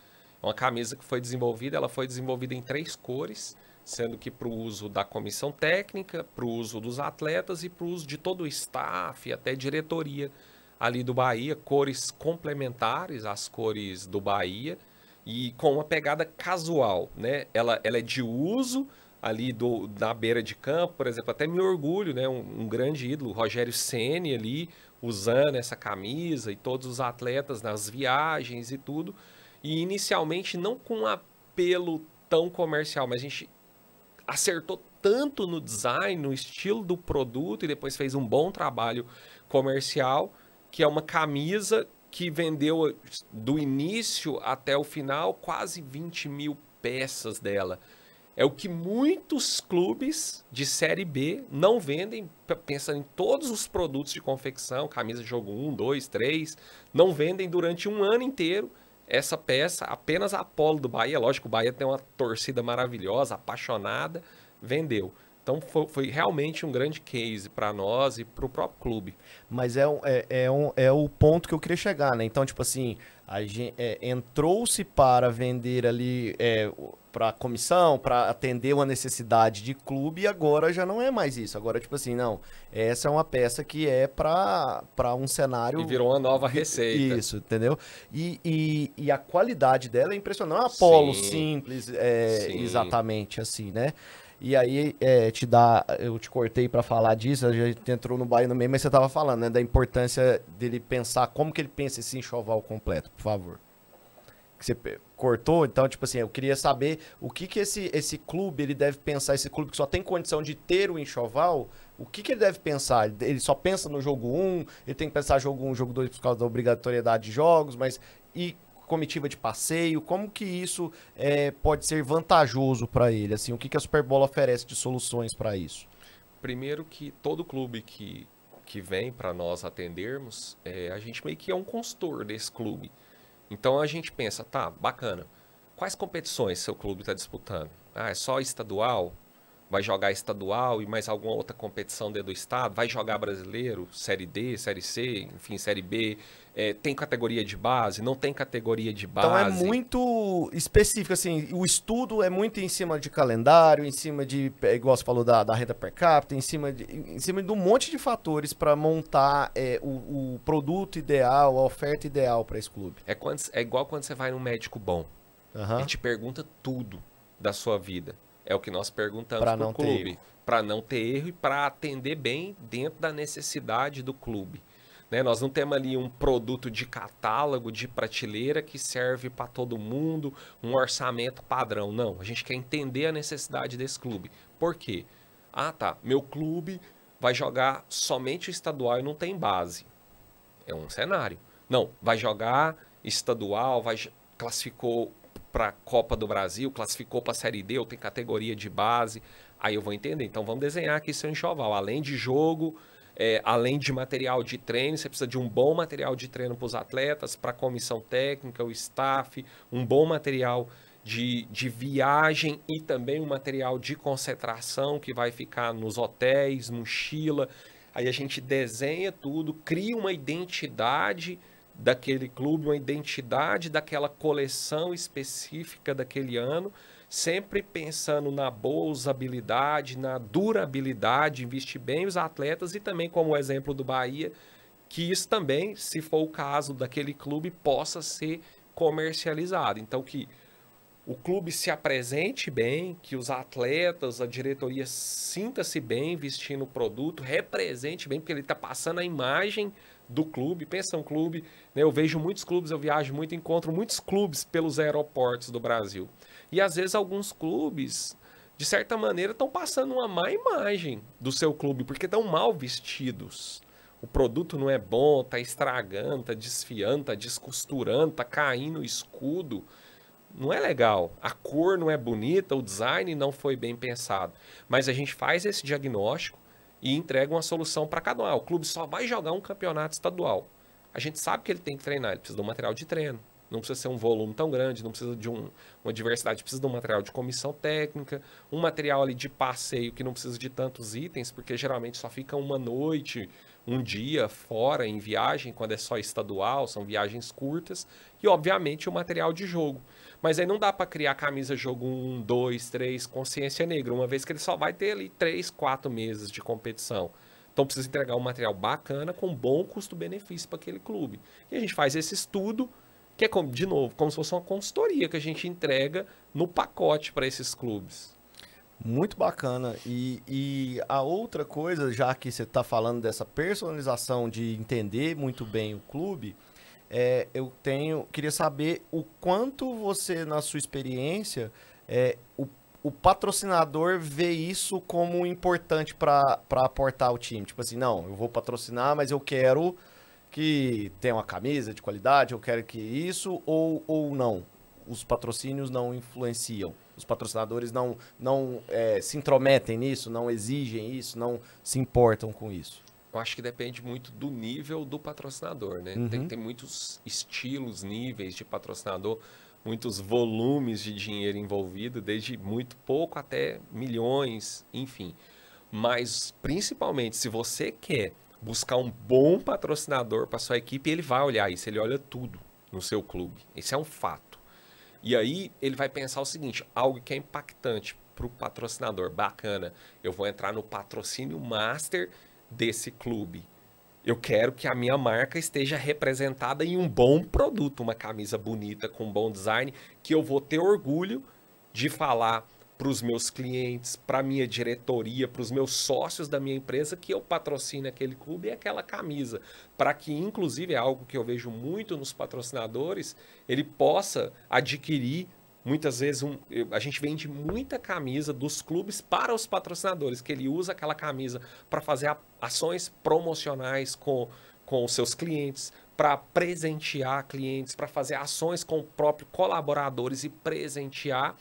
É uma camisa que foi desenvolvida, ela foi desenvolvida em três cores, sendo que para o uso da comissão técnica, para o uso dos atletas e para o uso de todo o staff, até diretoria ali do Bahia, cores complementares às cores do Bahia e com uma pegada casual, né? Ela, ela é de uso ali do, na beira de campo, por exemplo, até me orgulho, né? Um, um grande ídolo, Rogério Ceni ali usando essa camisa e todos os atletas nas viagens e tudo. E inicialmente não com um apelo tão comercial, mas a gente acertou tanto no design, no estilo do produto e depois fez um bom trabalho comercial, que é uma camisa que vendeu do início até o final quase 20 mil peças dela. É o que muitos clubes de Série B não vendem, pensando em todos os produtos de confecção, camisa de jogo 1, 2, 3, não vendem durante um ano inteiro essa peça, apenas a Apolo do Bahia, lógico, o Bahia tem uma torcida maravilhosa, apaixonada, vendeu. Então foi, foi realmente um grande case para nós e para o próprio clube. Mas é, é, é, um, é o ponto que eu queria chegar, né? Então, tipo assim, a é, entrou-se para vender ali é, para comissão, para atender uma necessidade de clube e agora já não é mais isso. Agora, tipo assim, não, essa é uma peça que é para um cenário... E virou uma nova receita. Isso, entendeu? E, e, e a qualidade dela é impressionante. É uma Apollo simples, é, Sim. exatamente assim, né? E aí, é, te dá, eu te cortei para falar disso, a gente entrou no baile no meio, mas você estava falando, né, da importância dele pensar como que ele pensa esse enxoval completo, por favor. Que você cortou, então, tipo assim, eu queria saber o que que esse, esse clube, ele deve pensar, esse clube que só tem condição de ter o enxoval, o que que ele deve pensar? Ele só pensa no jogo 1, ele tem que pensar jogo 1, jogo 2 por causa da obrigatoriedade de jogos, mas e comitiva de passeio, como que isso é, pode ser vantajoso para ele? Assim, o que, que a Superbola oferece de soluções para isso? Primeiro que todo clube que, que vem para nós atendermos, é, a gente meio que é um consultor desse clube. Então a gente pensa, tá, bacana. Quais competições seu clube está disputando? Ah, é só estadual? vai jogar estadual e mais alguma outra competição dentro do estado, vai jogar brasileiro, Série D, Série C, enfim, Série B, é, tem categoria de base, não tem categoria de base. Então é muito específico, assim, o estudo é muito em cima de calendário, em cima de, é, igual você falou, da, da renda per capita, em cima de, em cima de um monte de fatores para montar é, o, o, produto ideal, a oferta ideal para esse clube. É, quando, é igual quando você vai num médico bom, uhum. ele te pergunta tudo da sua vida. É o que nós perguntamos para o clube. Para não ter erro e para atender bem dentro da necessidade do clube. Né? Nós não temos ali um produto de catálogo, de prateleira que serve para todo mundo, um orçamento padrão. Não, a gente quer entender a necessidade desse clube. Por quê? Ah, tá. Meu clube vai jogar somente o estadual e não tem base. É um cenário. Não, vai jogar estadual, vai classificou para a Copa do Brasil, classificou para a Série D, ou tem categoria de base, aí eu vou entender. Então vamos desenhar aqui seu enxoval. Além de jogo, é, além de material de treino, você precisa de um bom material de treino para os atletas, para a comissão técnica, o staff, um bom material de, de viagem e também um material de concentração que vai ficar nos hotéis, mochila. Aí a gente desenha tudo, cria uma identidade daquele clube, uma identidade daquela coleção específica daquele ano, sempre pensando na boa usabilidade, na durabilidade, investir bem os atletas e também como o exemplo do Bahia, que isso também, se for o caso daquele clube, possa ser comercializado. Então que o clube se apresente bem, que os atletas, a diretoria sinta-se bem vestindo o produto, represente bem, porque ele está passando a imagem do clube. Pensa um clube, né? eu vejo muitos clubes, eu viajo muito, encontro muitos clubes pelos aeroportos do Brasil. E às vezes alguns clubes, de certa maneira, estão passando uma má imagem do seu clube, porque estão mal vestidos. O produto não é bom, tá estragando, tá desfiando, tá descosturando, tá caindo o escudo. Não é legal. A cor não é bonita, o design não foi bem pensado. Mas a gente faz esse diagnóstico, e entrega uma solução para cada um. Ah, o clube só vai jogar um campeonato estadual. A gente sabe que ele tem que treinar, ele precisa do um material de treino. Não precisa ser um volume tão grande, não precisa de um, uma diversidade, precisa de um material de comissão técnica, um material ali de passeio que não precisa de tantos itens, porque geralmente só fica uma noite, um dia fora em viagem, quando é só estadual, são viagens curtas, e obviamente o material de jogo. Mas aí não dá para criar camisa jogo 1, 2, 3, consciência negra, uma vez que ele só vai ter ali 3, 4 meses de competição. Então precisa entregar um material bacana com bom custo-benefício para aquele clube. E a gente faz esse estudo, que é, como, de novo, como se fosse uma consultoria que a gente entrega no pacote para esses clubes. Muito bacana. E, e a outra coisa, já que você está falando dessa personalização, de entender muito bem o clube, é, eu tenho queria saber o quanto você, na sua experiência, é, o, o patrocinador vê isso como importante para aportar ao time. Tipo assim, não, eu vou patrocinar, mas eu quero que tenha uma camisa de qualidade, eu quero que isso, ou, ou não os patrocínios não influenciam, os patrocinadores não, não é, se intrometem nisso, não exigem isso, não se importam com isso? Eu acho que depende muito do nível do patrocinador, né? Uhum. Tem, tem muitos estilos, níveis de patrocinador, muitos volumes de dinheiro envolvido, desde muito pouco até milhões, enfim. Mas principalmente se você quer buscar um bom patrocinador para sua equipe, ele vai olhar isso, ele olha tudo no seu clube. Esse é um fato. E aí ele vai pensar o seguinte: algo que é impactante para o patrocinador, bacana, eu vou entrar no patrocínio master desse clube. Eu quero que a minha marca esteja representada em um bom produto, uma camisa bonita com um bom design, que eu vou ter orgulho de falar para os meus clientes, para minha diretoria, para os meus sócios da minha empresa que eu patrocino aquele clube e é aquela camisa, para que inclusive é algo que eu vejo muito nos patrocinadores, ele possa adquirir muitas vezes um, a gente vende muita camisa dos clubes para os patrocinadores, que ele usa aquela camisa para fazer ações promocionais com com os seus clientes, para presentear clientes, para fazer ações com próprios colaboradores e presentear.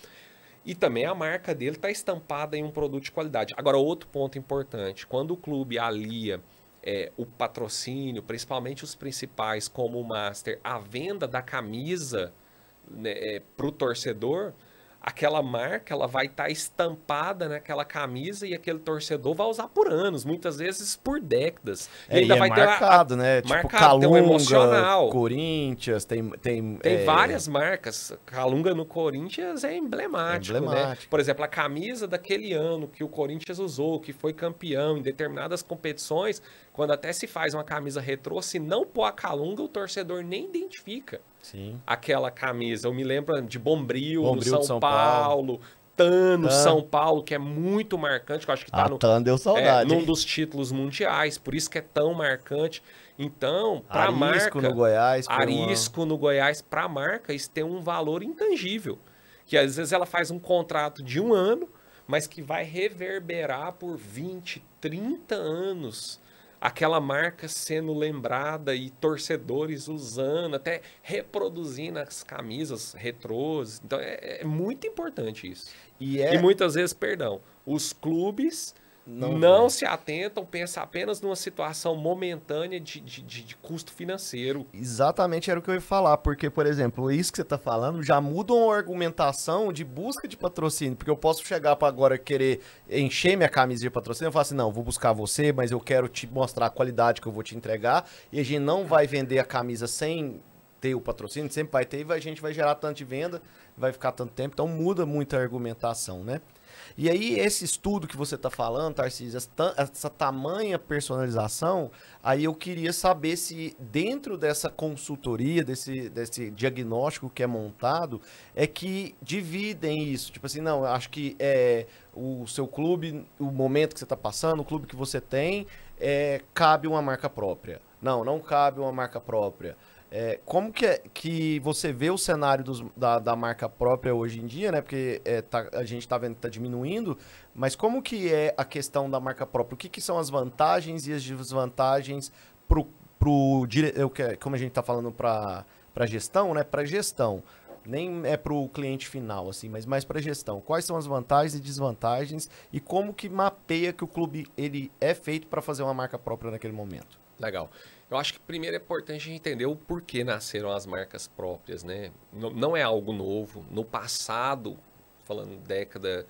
E também a marca dele está estampada em um produto de qualidade. Agora, outro ponto importante: quando o clube alia é, o patrocínio, principalmente os principais, como o Master, a venda da camisa né, é, para o torcedor, aquela marca ela vai estar tá estampada naquela camisa e aquele torcedor vai usar por anos, muitas vezes por décadas. É, e ainda e é vai ter a, né? a, né? Tipo marcado, Calunga, tem um emocional. Corinthians, tem tem tem é... várias marcas. Calunga no Corinthians é emblemático, é emblemático, né? Por exemplo, a camisa daquele ano que o Corinthians usou, que foi campeão em determinadas competições, quando até se faz uma camisa retrô, se não pôr a Calunga, o torcedor nem identifica. Sim. Aquela camisa, eu me lembro ah, de Bombril, Bombril São, São, Paulo, Paulo. Tano, Tan. São Paulo, que é muito marcante, que eu acho que tá a ah, no, Tan deu é, saudade, é, num dos títulos mundiais, por isso que é tão marcante. Então, para marca, Arisco no Goiás, Arisco uma... no Goiás, para marca isso tem um valor intangível, que às vezes ela faz um contrato de um ano, mas que vai reverberar por 20, 30 anos aquela marca sendo lembrada e torcedores usando, até reproduzindo as camisas retrôs. Então é, é muito importante isso. E, é... e muitas vezes, perdão, os clubes não, não se atentam, pensa apenas numa situação momentânea de, de, de, custo financeiro. Exatamente era o que eu ia falar, porque, por exemplo, isso que você está falando já muda uma argumentação de busca de patrocínio, porque eu posso chegar para agora querer encher minha camisa de patrocínio, eu falar assim, não, vou buscar você, mas eu quero te mostrar a qualidade que eu vou te entregar, e a gente não vai vender a camisa sem ter o patrocínio, sempre vai ter, e a gente vai gerar tanto de venda, vai ficar tanto tempo, então muda muito a argumentação, né? E aí, esse estudo que você está falando, Tarcísio, essa tamanha personalização, aí eu queria saber se dentro dessa consultoria, desse, desse diagnóstico que é montado, é que dividem isso. Tipo assim, não, acho que é o seu clube, o momento que você está passando, o clube que você tem, é, cabe uma marca própria. Não, não cabe uma marca própria. É, como que, é, que você vê o cenário dos, da, da marca própria hoje em dia, né? Porque é, tá, a gente está vendo que está diminuindo, mas como que é a questão da marca própria? O que, que são as vantagens e as desvantagens pro, pro eu, como a gente está falando para a gestão, né? Pra gestão. Nem é para o cliente final, assim, mas mais pra gestão. Quais são as vantagens e desvantagens e como que mapeia que o clube ele é feito para fazer uma marca própria naquele momento? Legal. Eu acho que primeiro é importante entender o porquê nasceram as marcas próprias, né? Não, não é algo novo. No passado, falando década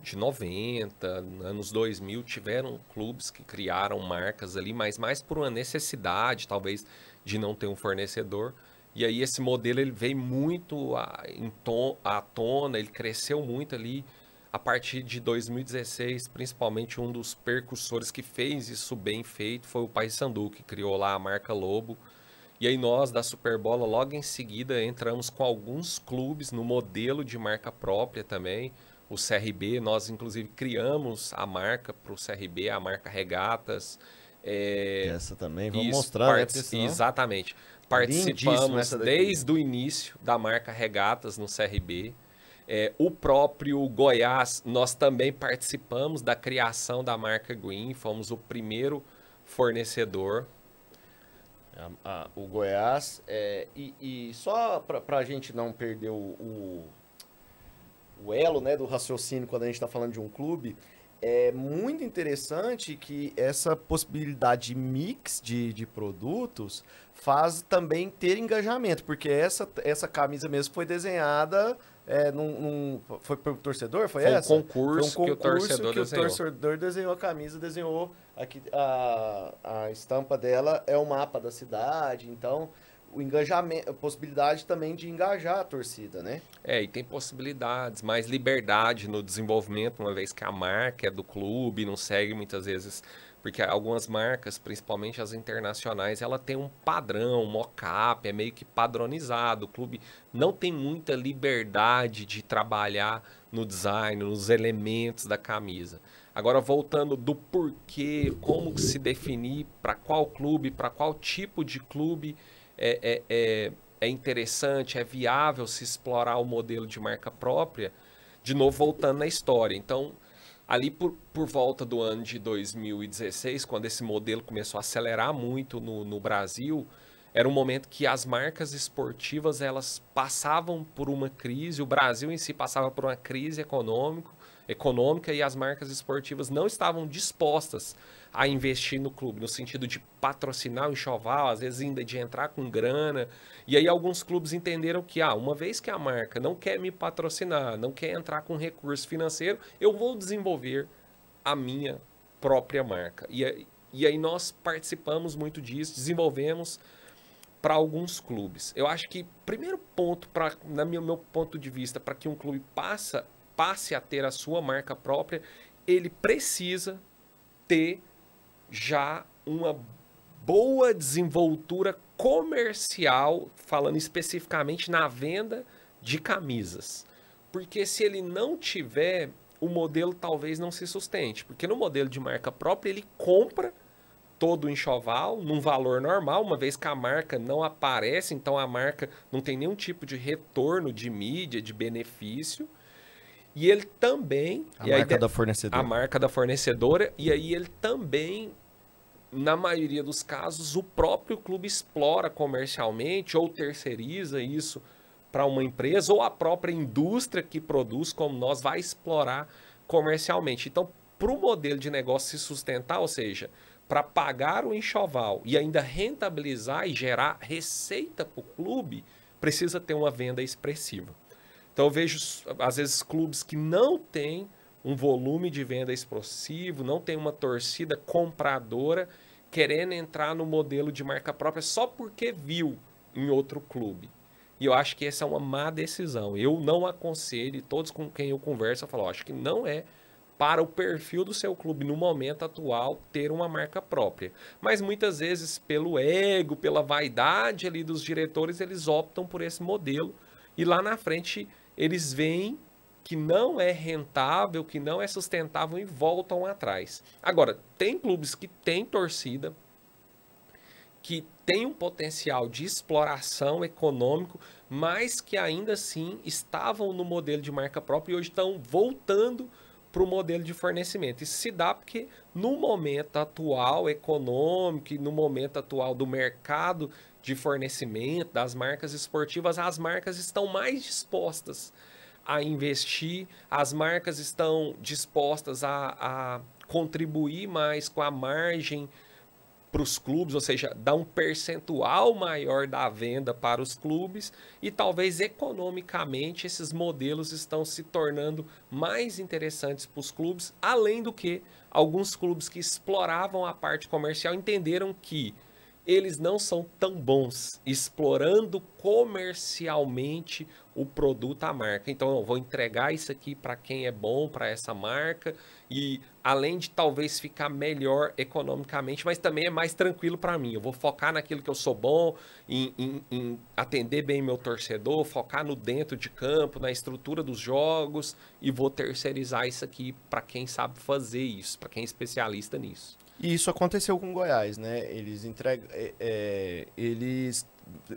de 90, anos 2000, tiveram clubes que criaram marcas ali, mas mais por uma necessidade, talvez, de não ter um fornecedor. E aí esse modelo ele veio muito à, à tona, ele cresceu muito ali a partir de 2016, principalmente um dos percursores que fez isso bem feito foi o pai Sandu que criou lá a marca Lobo. E aí nós da Superbola logo em seguida entramos com alguns clubes no modelo de marca própria também. O CRB, nós inclusive criamos a marca para o CRB, a marca Regatas. É... Essa também, vamos isso, mostrar. Part... Né, Exatamente. Participamos desde o início da marca Regatas no CRB. É, o próprio Goiás, nós também participamos da criação da marca Green, fomos o primeiro fornecedor. Ah, o Goiás, é, e, e, só para a gente não perder o, o, o, elo né, do raciocínio quando a gente está falando de um clube, é muito interessante que essa possibilidade de mix de, de produtos faz também ter engajamento, porque essa, essa camisa mesmo foi desenhada é, num, num, foi torcedor? Foi, foi essa? Um concurso foi um concurso que o torcedor que desenhou. O torcedor desenhou a camisa, desenhou aqui, a, a estampa dela é o mapa da cidade, então o engajamento, a possibilidade também de engajar a torcida, né? É, e tem possibilidades, mais liberdade no desenvolvimento, uma vez que a marca é do clube, não segue muitas vezes porque algumas marcas, principalmente as internacionais, ela tem um padrão, um mock-up, é meio que padronizado. O clube não tem muita liberdade de trabalhar no design, nos elementos da camisa. Agora, voltando do porquê, como se definir para qual clube, para qual tipo de clube é, é, é, é interessante, é viável se explorar o modelo de marca própria, de novo voltando na história. Então, Ali por, por volta do ano de 2016, quando esse modelo começou a acelerar muito no, no Brasil, era um momento que as marcas esportivas elas passavam por uma crise, o Brasil em si passava por uma crise econômico econômica e as marcas esportivas não estavam dispostas a investir no clube, no sentido de patrocinar o enxoval, às vezes ainda de entrar com grana. E aí alguns clubes entenderam que, ah, uma vez que a marca não quer me patrocinar, não quer entrar com recurso financeiro, eu vou desenvolver a minha própria marca. E, e aí nós participamos muito disso, desenvolvemos para alguns clubes. Eu acho que primeiro ponto, para na meu, meu ponto de vista, para que um clube passa, passe a ter a sua marca própria, ele precisa ter já uma boa desenvoltura comercial, falando especificamente na venda de camisas. Porque se ele não tiver, o modelo talvez não se sustente. Porque no modelo de marca própria, ele compra todo o enxoval num valor normal, uma vez que a marca não aparece, então a marca não tem nenhum tipo de retorno de mídia, de benefício. E ele também. A marca aí, da fornecedora. A marca da fornecedora. E aí ele também na maioria dos casos, o próprio clube explora comercialmente ou terceiriza isso para uma empresa ou a própria indústria que produz, como nós, vai explorar comercialmente. Então, para o modelo de negócio se sustentar, ou seja, para pagar o enxoval e ainda rentabilizar e gerar receita para o clube, precisa ter uma venda expressiva. Então, eu vejo, às vezes, clubes que não têm um volume de venda explosivo não tem uma torcida compradora querendo entrar no modelo de marca própria só porque viu em outro clube. E eu acho que essa é uma má decisão. Eu não aconselho, e todos com quem eu converso, eu falo, acho que não é para o perfil do seu clube no momento atual ter uma marca própria. Mas muitas vezes, pelo ego, pela vaidade ali dos diretores, eles optam por esse modelo e lá na frente eles veem que não é rentável, que não é sustentável e voltam atrás. Agora, tem clubes que têm torcida, que tem um potencial de exploração econômico, mas que ainda assim estavam no modelo de marca própria e hoje estão voltando para o modelo de fornecimento. Isso se dá porque no momento atual econômico e no momento atual do mercado de fornecimento das marcas esportivas, as marcas estão mais dispostas a investir, as marcas estão dispostas a, a contribuir mais com a margem para os clubes, ou seja, dar um percentual maior da venda para os clubes e talvez economicamente esses modelos estão se tornando mais interessantes para os clubes, além do que alguns clubes que exploravam a parte comercial entenderam que eles não são tão bons explorando comercialmente o produto, a marca. Então, eu vou entregar isso aqui para quem é bom, para essa marca, e além de talvez ficar melhor economicamente, mas também é mais tranquilo para mim. Eu vou focar naquilo que eu sou bom, em, em, em, atender bem meu torcedor, focar no dentro de campo, na estrutura dos jogos, e vou terceirizar isso aqui para quem sabe fazer isso, para quem é especialista nisso. E isso aconteceu com Goiás, né? Eles entregam, é, é, eles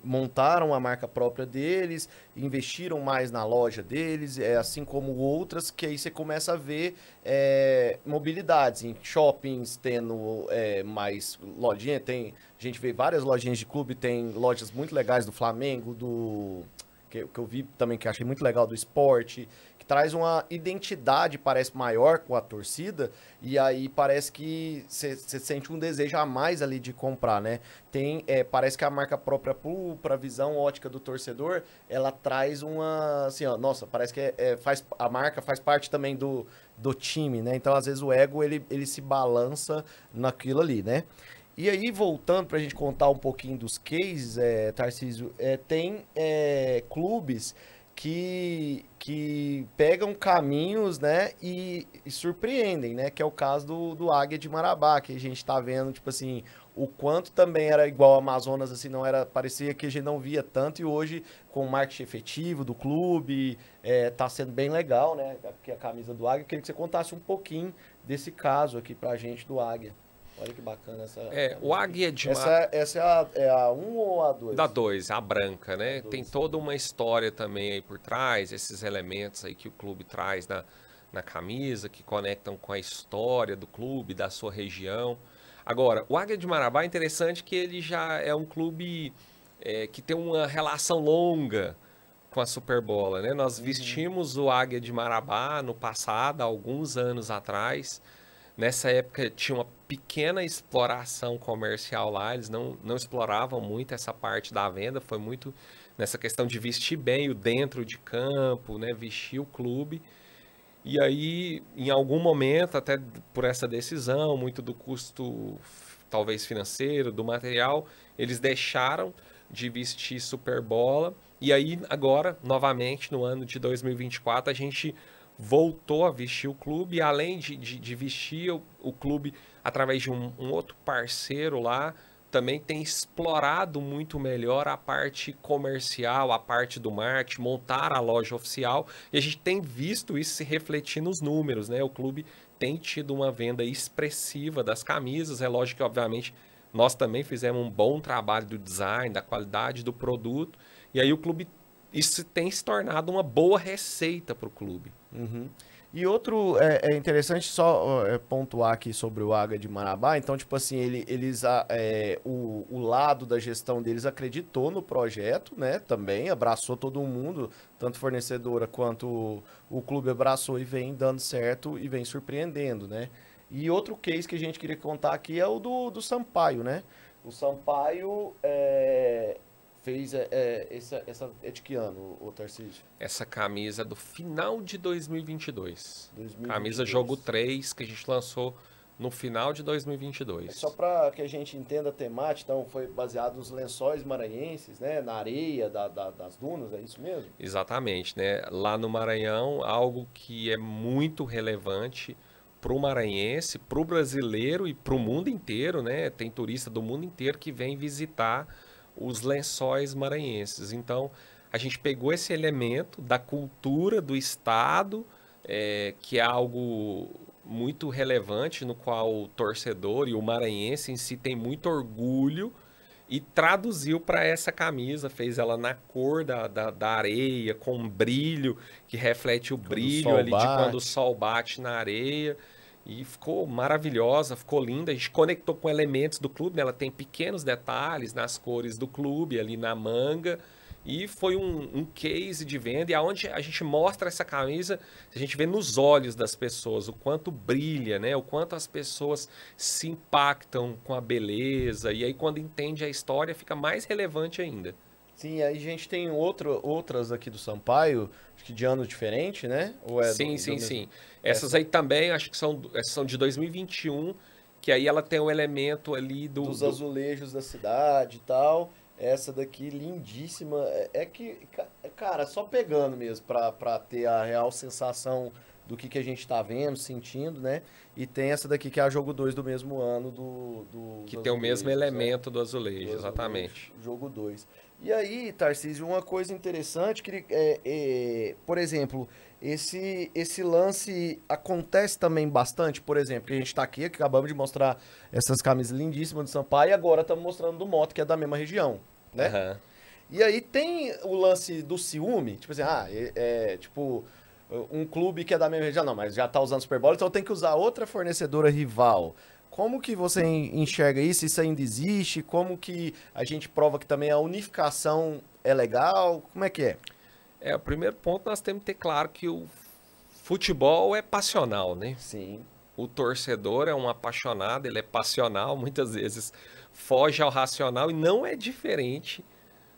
montaram a marca própria deles, investiram mais na loja deles, é, assim como outras, que aí você começa a ver é, mobilidades em shoppings, tendo é, mais lojinha, tem, a gente vê várias lojinhas de clube, tem lojas muito legais do Flamengo, do que, que eu vi também que achei muito legal do esporte que traz uma identidade, parece, maior com a torcida, e aí parece que você sente um desejo a mais ali de comprar, né? Tem, é, parece que a marca própria para a visão ótica do torcedor, ela traz uma, assim, ó, nossa, parece que é, é, faz, a marca faz parte também do, do time, né? Então, às vezes, o ego, ele, ele se balança naquilo ali, né? E aí, voltando para a gente contar um pouquinho dos cases, é, Tarcísio, é, tem é, clubes que, que pegam caminhos, né, e, e, surpreendem, né, que é o caso do, do Águia de Marabá, que a gente está vendo, tipo assim, o quanto também era igual ao Amazonas, assim, não era, parecia que a gente não via tanto, e hoje, com o marketing efetivo do clube, é, tá sendo bem legal, né, que a camisa do Águia, eu queria que você contasse um pouquinho desse caso aqui pra gente do Águia. Olha que bacana essa. É, o Águia de Mar... Essa, é, essa é, a, é a 1 um ou a 2? Da 2, a branca, né? A Tem toda uma história também aí por trás, esses elementos aí que o clube traz na, na camisa, que conectam com a história do clube, da sua região. Agora, o Águia de Marabá é interessante que ele já é um clube é, que tem uma relação longa com a Superbola, né? Nós uhum. vestimos o Águia de Marabá no passado, alguns anos atrás. Nessa época tinha uma pequena exploração comercial lá, eles não, não exploravam muito essa parte da venda, foi muito nessa questão de vestir bem o dentro de campo, né, vestir o clube. E aí, em algum momento, até por essa decisão, muito do custo talvez financeiro, do material, eles deixaram de vestir Superbola. E aí, agora, novamente, no ano de 2024, a gente voltou a vestir o clube, além de, de, de vestir o, o, clube através de um, um, outro parceiro lá, também tem explorado muito melhor a parte comercial, a parte do marketing, montar a loja oficial, e a gente tem visto isso se refletir nos números, né? O clube tem tido uma venda expressiva das camisas, é lógico que, obviamente, nós também fizemos um bom trabalho do design, da qualidade do produto, e aí o clube isso tem se tornado uma boa receita para o clube. Uhum. E outro é, é, interessante só é, pontuar aqui sobre o Águia de Marabá. Então, tipo assim, ele, eles a, é, o, o lado da gestão deles acreditou no projeto, né? Também abraçou todo mundo, tanto fornecedora quanto o, o clube abraçou e vem dando certo e vem surpreendendo, né? E outro case que a gente queria contar aqui é o do, do Sampaio, né? O Sampaio é, fez é, é, essa, essa é de que ano, o Tarcísio? Essa camisa é do final de 2022. 2022. Camisa Jogo 3 que a gente lançou no final de 2022. É só para que a gente entenda a temática, então foi baseado nos lençóis maranhenses, né, na areia da, da, das dunas, é isso mesmo? Exatamente, né? Lá no Maranhão, algo que é muito relevante para o maranhense, para o brasileiro e para o mundo inteiro, né? Tem turista do mundo inteiro que vem visitar os lençóis maranhenses. Então, a gente pegou esse elemento da cultura do Estado, é, que é algo muito relevante, no qual o torcedor e o maranhense em si tem muito orgulho, e traduziu para essa camisa, fez ela na cor da, da, da areia, com um brilho que reflete o quando brilho o ali bate. de quando o sol bate na areia. E ficou maravilhosa, ficou linda. A gente conectou com elementos do clube, né? ela tem pequenos detalhes nas cores do clube, ali na manga. E foi um, um case de venda, e aonde é a gente mostra essa camisa, a gente vê nos olhos das pessoas o quanto brilha, né? O quanto as pessoas se impactam com a beleza. E aí, quando entende a história, fica mais relevante ainda. Sim, aí a gente tem outro, outras aqui do Sampaio, acho que de ano diferente, né? Ou é sim, do, sim, sim. É. Essas é. aí também, acho que são, são de 2021, que aí ela tem um elemento ali do, dos do... azulejos da cidade e tal. Essa daqui, lindíssima. É, é que, cara, só pegando mesmo pra, ter a real sensação do que, que a gente tá vendo, sentindo, né? E tem essa daqui que é a jogo 2 do mesmo ano do. do que tem o mesmo é. elemento do azulejo, do exatamente. jogo 2. E aí, Tarcísio, uma coisa interessante que, é, é, por exemplo, esse, esse lance acontece também bastante, por exemplo, que a gente está aqui, acabamos de mostrar essas camisas lindíssimas de Sampaio, e agora estamos mostrando do Moto, que é da mesma região, né? Uhum. E aí tem o lance do ciúme, tipo assim, ah, é, é tipo, um clube que é da mesma região, não, mas já está usando Super Bowl, então tem que usar outra fornecedora rival. Como que você enxerga isso? Isso ainda existe? Como que a gente prova que também a unificação é legal? Como é que é? É, o primeiro ponto nós temos que ter claro que o futebol é passional, né? Sim. O torcedor é um apaixonado, ele é passional, muitas vezes foge ao racional e não é diferente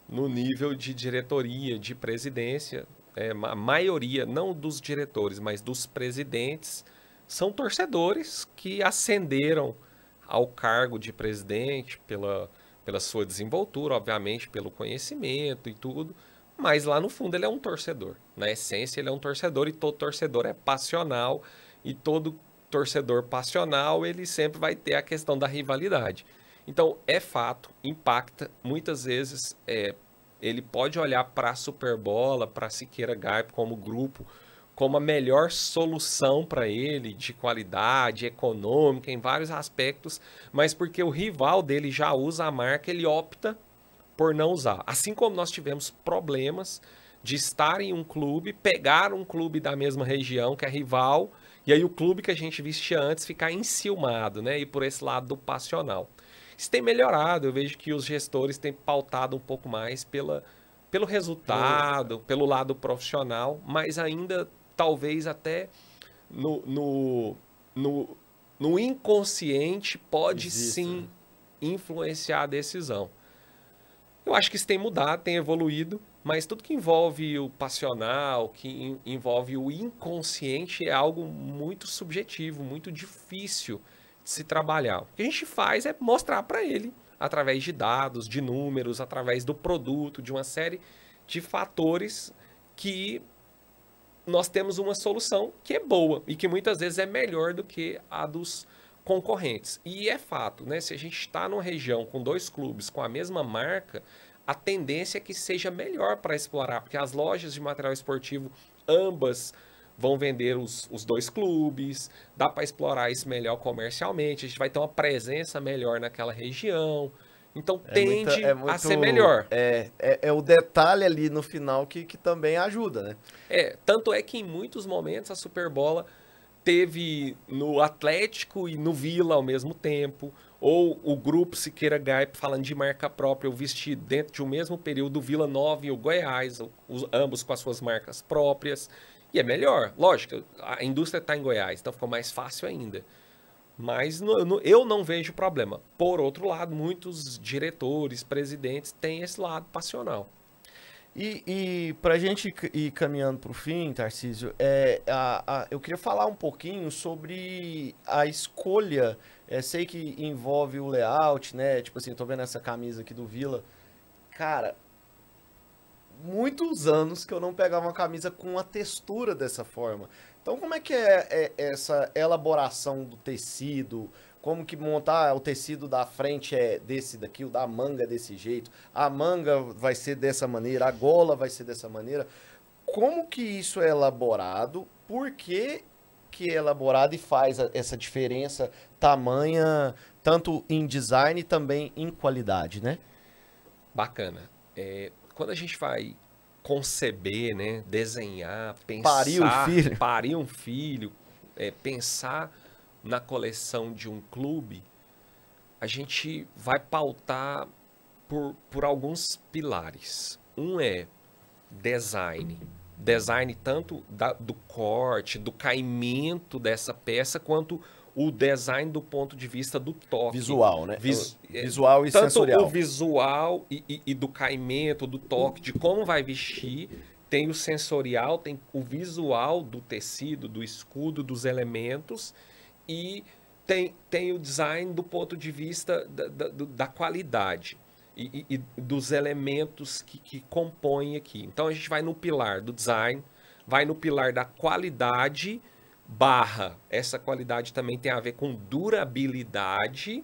no nível de diretoria, de presidência. É, a maioria, não dos diretores, mas dos presidentes, são torcedores que ascenderam ao cargo de presidente pela, pela sua desenvoltura, obviamente, pelo conhecimento e tudo, mas lá no fundo ele é um torcedor. Na essência, ele é um torcedor e todo torcedor é passional e todo torcedor passional, ele sempre vai ter a questão da rivalidade. Então, é fato, impacta. Muitas vezes é, ele pode olhar para a Superbola, para Siqueira Garp como grupo como a melhor solução para ele, de qualidade, econômica, em vários aspectos, mas porque o rival dele já usa a marca, ele opta por não usar. Assim como nós tivemos problemas de estar em um clube, pegar um clube da mesma região que é rival, e aí o clube que a gente vestia antes ficar enciumado, né? E por esse lado do passional. Isso tem melhorado, eu vejo que os gestores têm pautado um pouco mais pela, pelo resultado, pelo lado profissional, mas ainda talvez até no, no, no, no inconsciente pode Existe, sim né? influenciar a decisão. Eu acho que isso tem mudado, tem evoluído, mas tudo que envolve o passional, que envolve o inconsciente é algo muito subjetivo, muito difícil de se trabalhar. O que a gente faz é mostrar para ele através de dados, de números, através do produto, de uma série de fatores que nós temos uma solução que é boa e que muitas vezes é melhor do que a dos concorrentes. E é fato, né? Se a gente está numa região com dois clubes com a mesma marca, a tendência é que seja melhor para explorar, porque as lojas de material esportivo, ambas vão vender os, os dois clubes, dá para explorar isso melhor comercialmente, a gente vai ter uma presença melhor naquela região. Então é tende muita, é muito, a ser melhor. É, é, é, o detalhe ali no final que, que também ajuda, né? É, tanto é que em muitos momentos a Superbola teve no Atlético e no Vila ao mesmo tempo, ou o grupo Siqueira Gaip falando de marca própria, eu vesti dentro de um mesmo período o Vila Nova e o Goiás, os, ambos com as suas marcas próprias, e é melhor, lógico, a indústria está em Goiás, então ficou mais fácil ainda. Mas eu não vejo problema. Por outro lado, muitos diretores, presidentes têm esse lado passional. E, e para a gente ir caminhando para o fim, Tarcísio, é, a, a, eu queria falar um pouquinho sobre a escolha. É, sei que envolve o layout, né? Tipo assim, estou vendo essa camisa aqui do Vila. Cara, muitos anos que eu não pegava uma camisa com a textura dessa forma. Então, como é que é, é essa elaboração do tecido? Como que montar o tecido da frente é desse daqui, o da manga é desse jeito, a manga vai ser dessa maneira, a gola vai ser dessa maneira. Como que isso é elaborado? Por que, que é elaborado e faz essa diferença tamanha, tanto em design também em qualidade, né? Bacana. É, quando a gente vai conceber, né? Desenhar, pensar. Parir um filho. Parir um filho. É, pensar na coleção de um clube, a gente vai pautar por, por alguns pilares. Um é design. Design tanto da, do corte, do caimento dessa peça, quanto o design do ponto de vista do toque. Visual, né? Vis, visual e tanto sensorial. Tanto o visual e, e, e, do caimento, do toque, de como vai vestir, tem o sensorial, tem o visual do tecido, do escudo, dos elementos e tem, tem o design do ponto de vista da, da, da qualidade. E, e, dos elementos que, que compõem aqui. Então a gente vai no pilar do design, vai no pilar da qualidade, barra. Essa qualidade também tem a ver com durabilidade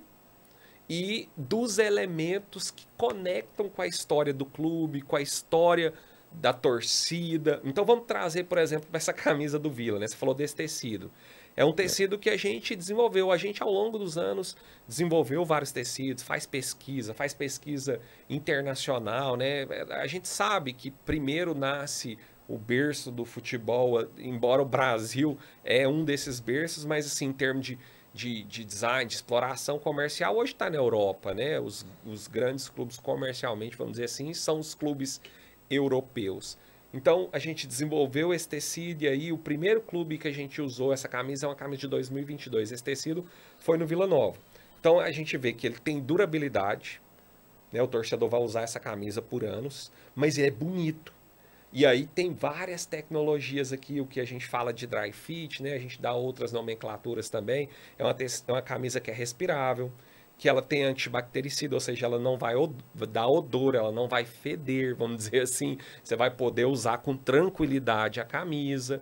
e dos elementos que conectam com a história do clube, com a história da torcida. Então vamos trazer, por exemplo, essa camisa do Vila, né? Você falou desse tecido. É um tecido que a gente desenvolveu, a gente ao longo dos anos desenvolveu vários tecidos, faz pesquisa, faz pesquisa internacional, né? A gente sabe que primeiro nasce o berço do futebol, embora o Brasil é um desses berços, mas assim, em termos de, de, de design, de exploração comercial, hoje está na Europa, né? Os, os grandes clubes comercialmente, vamos dizer assim, são os clubes europeus. Então, a gente desenvolveu esse tecido e aí o primeiro clube que a gente usou essa camisa é uma camisa de 2022. Esse tecido foi no Vila Nova. Então, a gente vê que ele tem durabilidade, né? O torcedor vai usar essa camisa por anos, mas ele é bonito. E aí tem várias tecnologias aqui, o que a gente fala de dry fit, né? A gente dá outras nomenclaturas também. É uma, é uma camisa que é respirável, que ela tem antibactericida, ou seja, ela não vai dar odor, ela não vai feder, vamos dizer assim. Você vai poder usar com tranquilidade a camisa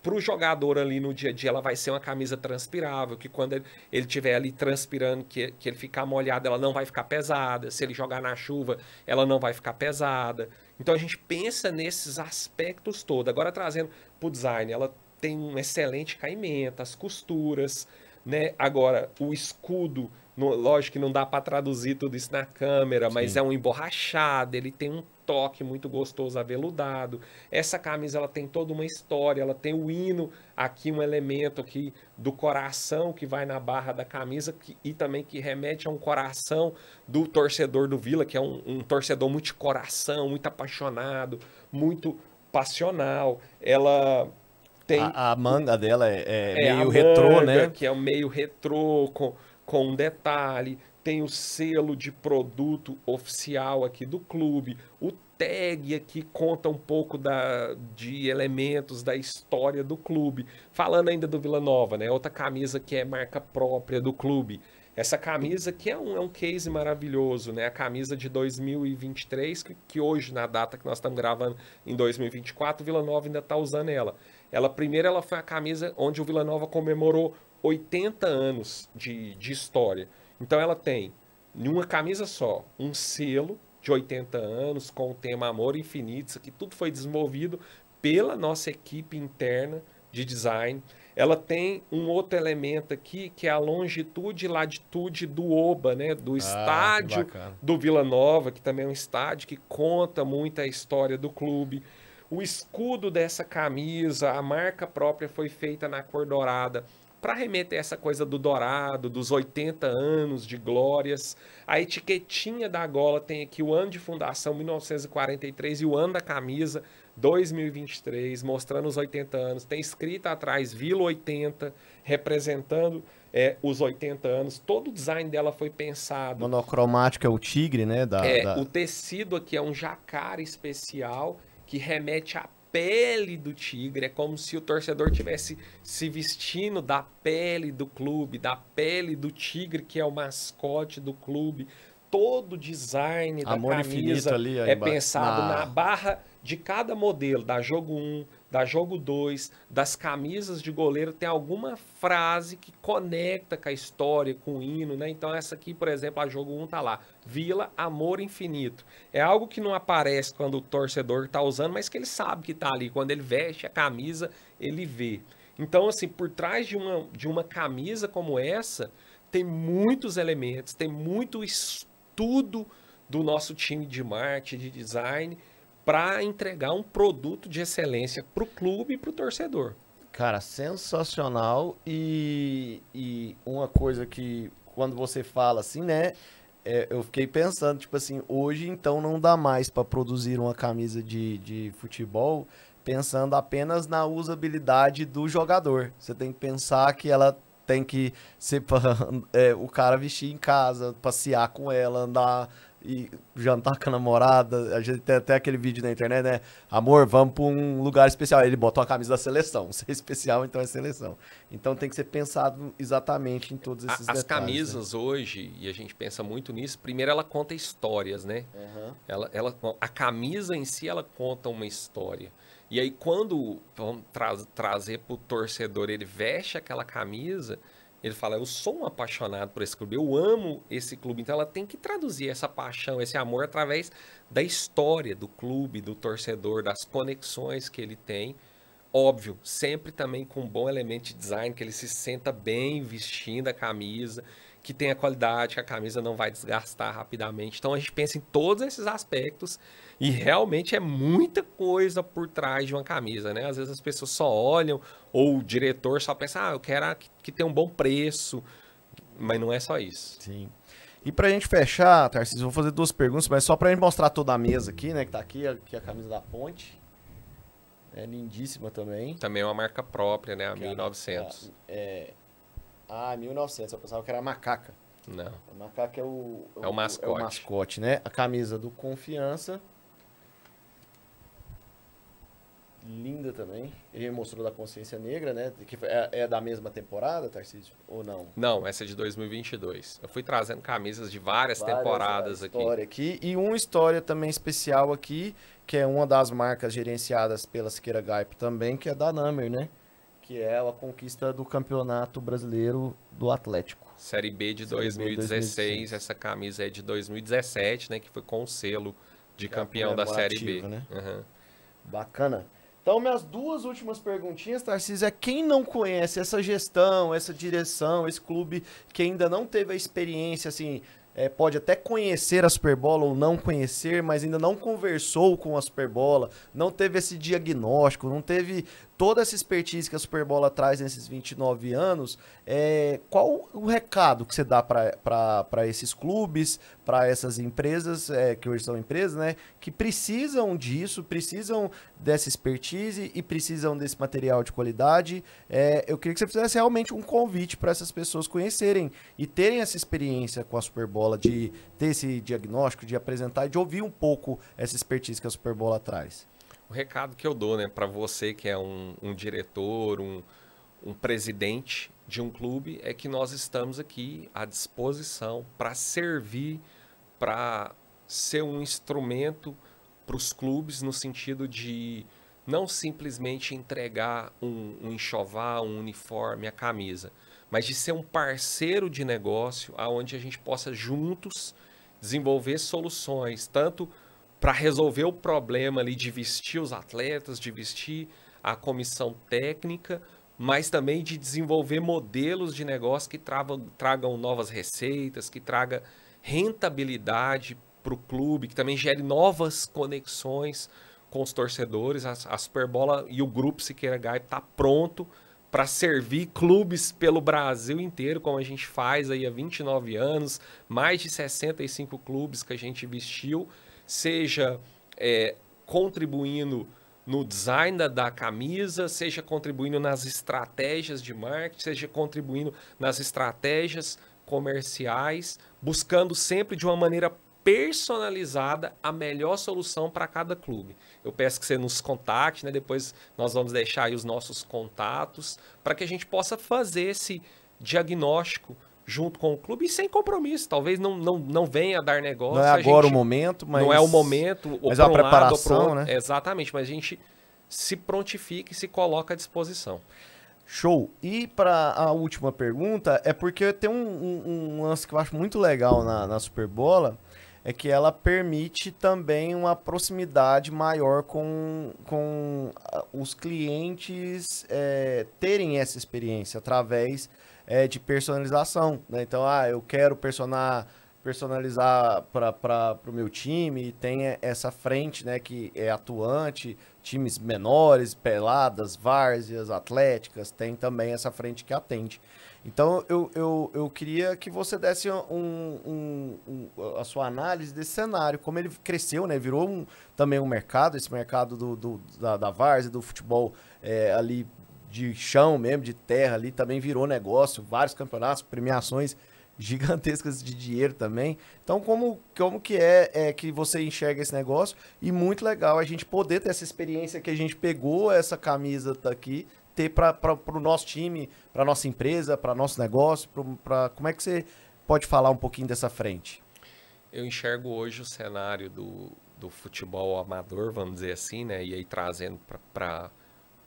para o jogador ali no dia a dia, ela vai ser uma camisa transpirável, que quando ele, estiver tiver ali transpirando, que, que ele ficar molhado, ela não vai ficar pesada. Se ele jogar na chuva, ela não vai ficar pesada. Então a gente pensa nesses aspectos todos. Agora trazendo o design, ela tem um excelente caimento, as costuras, né? Agora, o escudo lógico que não dá para traduzir tudo isso na câmera, Sim. mas é um emborrachado, ele tem um toque muito gostoso aveludado. Essa camisa ela tem toda uma história, ela tem o hino aqui um elemento aqui do coração que vai na barra da camisa que, e também que remete a um coração do torcedor do Vila, que é um, um torcedor muito de coração, muito apaixonado, muito passional. Ela tem a, a manga dela é, é, é meio retrô, né? Que é meio retrô com com um detalhe, tem o selo de produto oficial aqui do clube, o tag aqui conta um pouco da, de elementos da história do clube. Falando ainda do Vila Nova, né? Outra camisa que é marca própria do clube. Essa camisa que é um, é um case maravilhoso, né? A camisa de 2023, que, que hoje, na data que nós estamos gravando, em 2024, o Vila Nova ainda está usando ela. Ela primeiro ela foi a camisa onde o Vila Nova comemorou 80 anos de, de história. Então ela tem, em uma camisa só, um selo de 80 anos com o tema Amor Infinito, isso aqui tudo foi desenvolvido pela nossa equipe interna de design. Ela tem um outro elemento aqui, que é a longitude e latitude do Oba, né? Do ah, estádio do Vila Nova, que também é um estádio que conta muito a história do clube. O escudo dessa camisa, a marca própria foi feita na cor dourada para remeter essa coisa do dourado, dos 80 anos de glórias. A etiquetinha da gola tem aqui o ano de fundação, 1943, e o ano da camisa, 2023, mostrando os 80 anos. Tem escrita atrás Vila 80, representando é, os 80 anos. Todo o design dela foi pensado. Monocromático é o tigre, né? Da, é, da... O tecido aqui é um jacaré especial que remete à pele do Tigre, é como se o torcedor tivesse se vestindo da pele do clube, da pele do Tigre, que é o mascote do clube, todo o design da Amor camisa ali, é pensado na... na ah. barra de cada modelo, da jogo 1, da jogo 2, das camisas de goleiro, tem alguma frase que conecta com a história, com o hino, né? Então essa aqui, por exemplo, a jogo 1 tá lá, Vila Amor Infinito. É algo que não aparece quando o torcedor tá usando, mas que ele sabe que tá ali, quando ele veste a camisa, ele vê. Então, assim, por trás de uma, de uma camisa como essa, tem muitos elementos, tem muito estudo tudo do nosso time de marketing, de design, para entregar um produto de excelência para o clube e para o torcedor. Cara, sensacional. E, e uma coisa que, quando você fala assim, né? É, eu fiquei pensando, tipo assim, hoje então não dá mais para produzir uma camisa de, de futebol pensando apenas na usabilidade do jogador. Você tem que pensar que ela tem que ser é, o cara vestir em casa, passear com ela, andar e jantar com a namorada. A gente tem até aquele vídeo na internet, né? Amor, vamos para um lugar especial. Ele botou a camisa da seleção. Se é especial, então é seleção. Então tem que ser pensado exatamente em todos esses a, As né? camisas né? hoje, e a gente pensa muito nisso, primeiro ela conta histórias, né? Uhum. Ela, ela, a camisa em si, ela conta uma história. E aí, quando vamos tra trazer para o torcedor, ele veste aquela camisa, ele fala: Eu sou um apaixonado por esse clube, eu amo esse clube. Então, ela tem que traduzir essa paixão, esse amor, através da história do clube, do torcedor, das conexões que ele tem. Óbvio, sempre também com um bom elemento de design, que ele se senta bem vestindo a camisa, que tenha qualidade, que a camisa não vai desgastar rapidamente. Então, a gente pensa em todos esses aspectos e realmente é muita coisa por trás de uma camisa, né? Às vezes as pessoas só olham, ou o diretor só pensa, ah, eu quero que, que tenha um bom preço. Mas não é só isso. Sim. E pra gente fechar, Tarcísio, vou fazer duas perguntas, mas só pra gente mostrar toda a mesa aqui, né? Que tá aqui, aqui a camisa da ponte. É lindíssima também. Também é uma marca própria, né? A que 1900. Ah, é, 1900, é, eu pensava que era a macaca. Não. A macaca é o, é, é o, o mascote. É o mascote, né? A camisa do Confiança linda também. Ele mostrou da Consciência Negra, né? Que é, é, da mesma temporada, Tarcísio? Ou não? Não, essa é de 2022. Eu fui trazendo camisas de várias, várias temporadas aqui. aqui. E uma história também especial aqui, que é uma das marcas gerenciadas pela Siqueira Gaip também, que é da Namer, né? Que é a conquista do Campeonato Brasileiro do Atlético. Série B de Série 2016, 2016. Essa camisa é de 2017, né? Que foi com o selo de é, campeão da Série B. Né? Uhum. Bacana. Então, minhas duas últimas perguntinhas, Tarcísio, é quem não conhece essa gestão, essa direção, esse clube que ainda não teve a experiência, assim, é, pode até conhecer a Superbola ou não conhecer, mas ainda não conversou com a Superbola, não teve esse diagnóstico, não teve toda essa expertise que a Superbola traz nesses 29 anos, é, qual o recado que você dá para esses clubes, para essas empresas, é, que hoje são empresas, né, que precisam disso, precisam dessa expertise e precisam desse material de qualidade? É, eu queria que você fizesse realmente um convite para essas pessoas conhecerem e terem essa experiência com a Superbola, de ter esse diagnóstico, de apresentar, de ouvir um pouco essa expertise que a Superbola traz o recado que eu dou, né, para você que é um, um diretor, um, um presidente de um clube, é que nós estamos aqui à disposição para servir, para ser um instrumento para os clubes no sentido de não simplesmente entregar um, um enxoval, um uniforme, a camisa, mas de ser um parceiro de negócio aonde a gente possa juntos desenvolver soluções, tanto para resolver o problema ali de vestir os atletas, de vestir a comissão técnica, mas também de desenvolver modelos de negócio que travam, tragam novas receitas, que traga rentabilidade para o clube, que também gere novas conexões com os torcedores. A, a Superbola e o grupo Siqueira Gai está pronto para servir clubes pelo Brasil inteiro, como a gente faz aí há 29 anos, mais de 65 clubes que a gente vestiu seja é, contribuindo no design da, da, camisa, seja contribuindo nas estratégias de marketing, seja contribuindo nas estratégias comerciais, buscando sempre de uma maneira personalizada a melhor solução para cada clube. Eu peço que você nos contacte, né? depois nós vamos deixar aí os nossos contatos para que a gente possa fazer esse diagnóstico junto com o clube e sem compromisso. Talvez não, não, não venha a dar negócio. Não é agora gente, o momento, mas. Não é o momento. Mas é uma um preparação, lado, né? Exatamente, mas a gente se prontifica e se coloca à disposição. Show. E para a última pergunta, é porque tem um, um, um, lance que eu acho muito legal na, na Superbola, é que ela permite também uma proximidade maior com, com os clientes é, terem essa experiência através é, de personalização, né? Então, ah, eu quero personar, personalizar para o meu time, tem essa frente, né, que é atuante, times menores, peladas, várzeas, atléticas, tem também essa frente que atende. Então, eu, eu, eu queria que você desse um, um, um, a sua análise desse cenário, como ele cresceu, né? Virou um, também um mercado, esse mercado do, do da, da do futebol é, ali de chão mesmo, de terra ali, também virou negócio, vários campeonatos, premiações gigantescas de dinheiro também. Então, como, como que é, é, que você enxerga esse negócio? E muito legal a gente poder ter essa experiência que a gente pegou essa camisa tá aqui, ter para o nosso time, para nossa empresa, para nosso negócio, para como é que você pode falar um pouquinho dessa frente? Eu enxergo hoje o cenário do, do futebol amador, vamos dizer assim, né? E aí trazendo para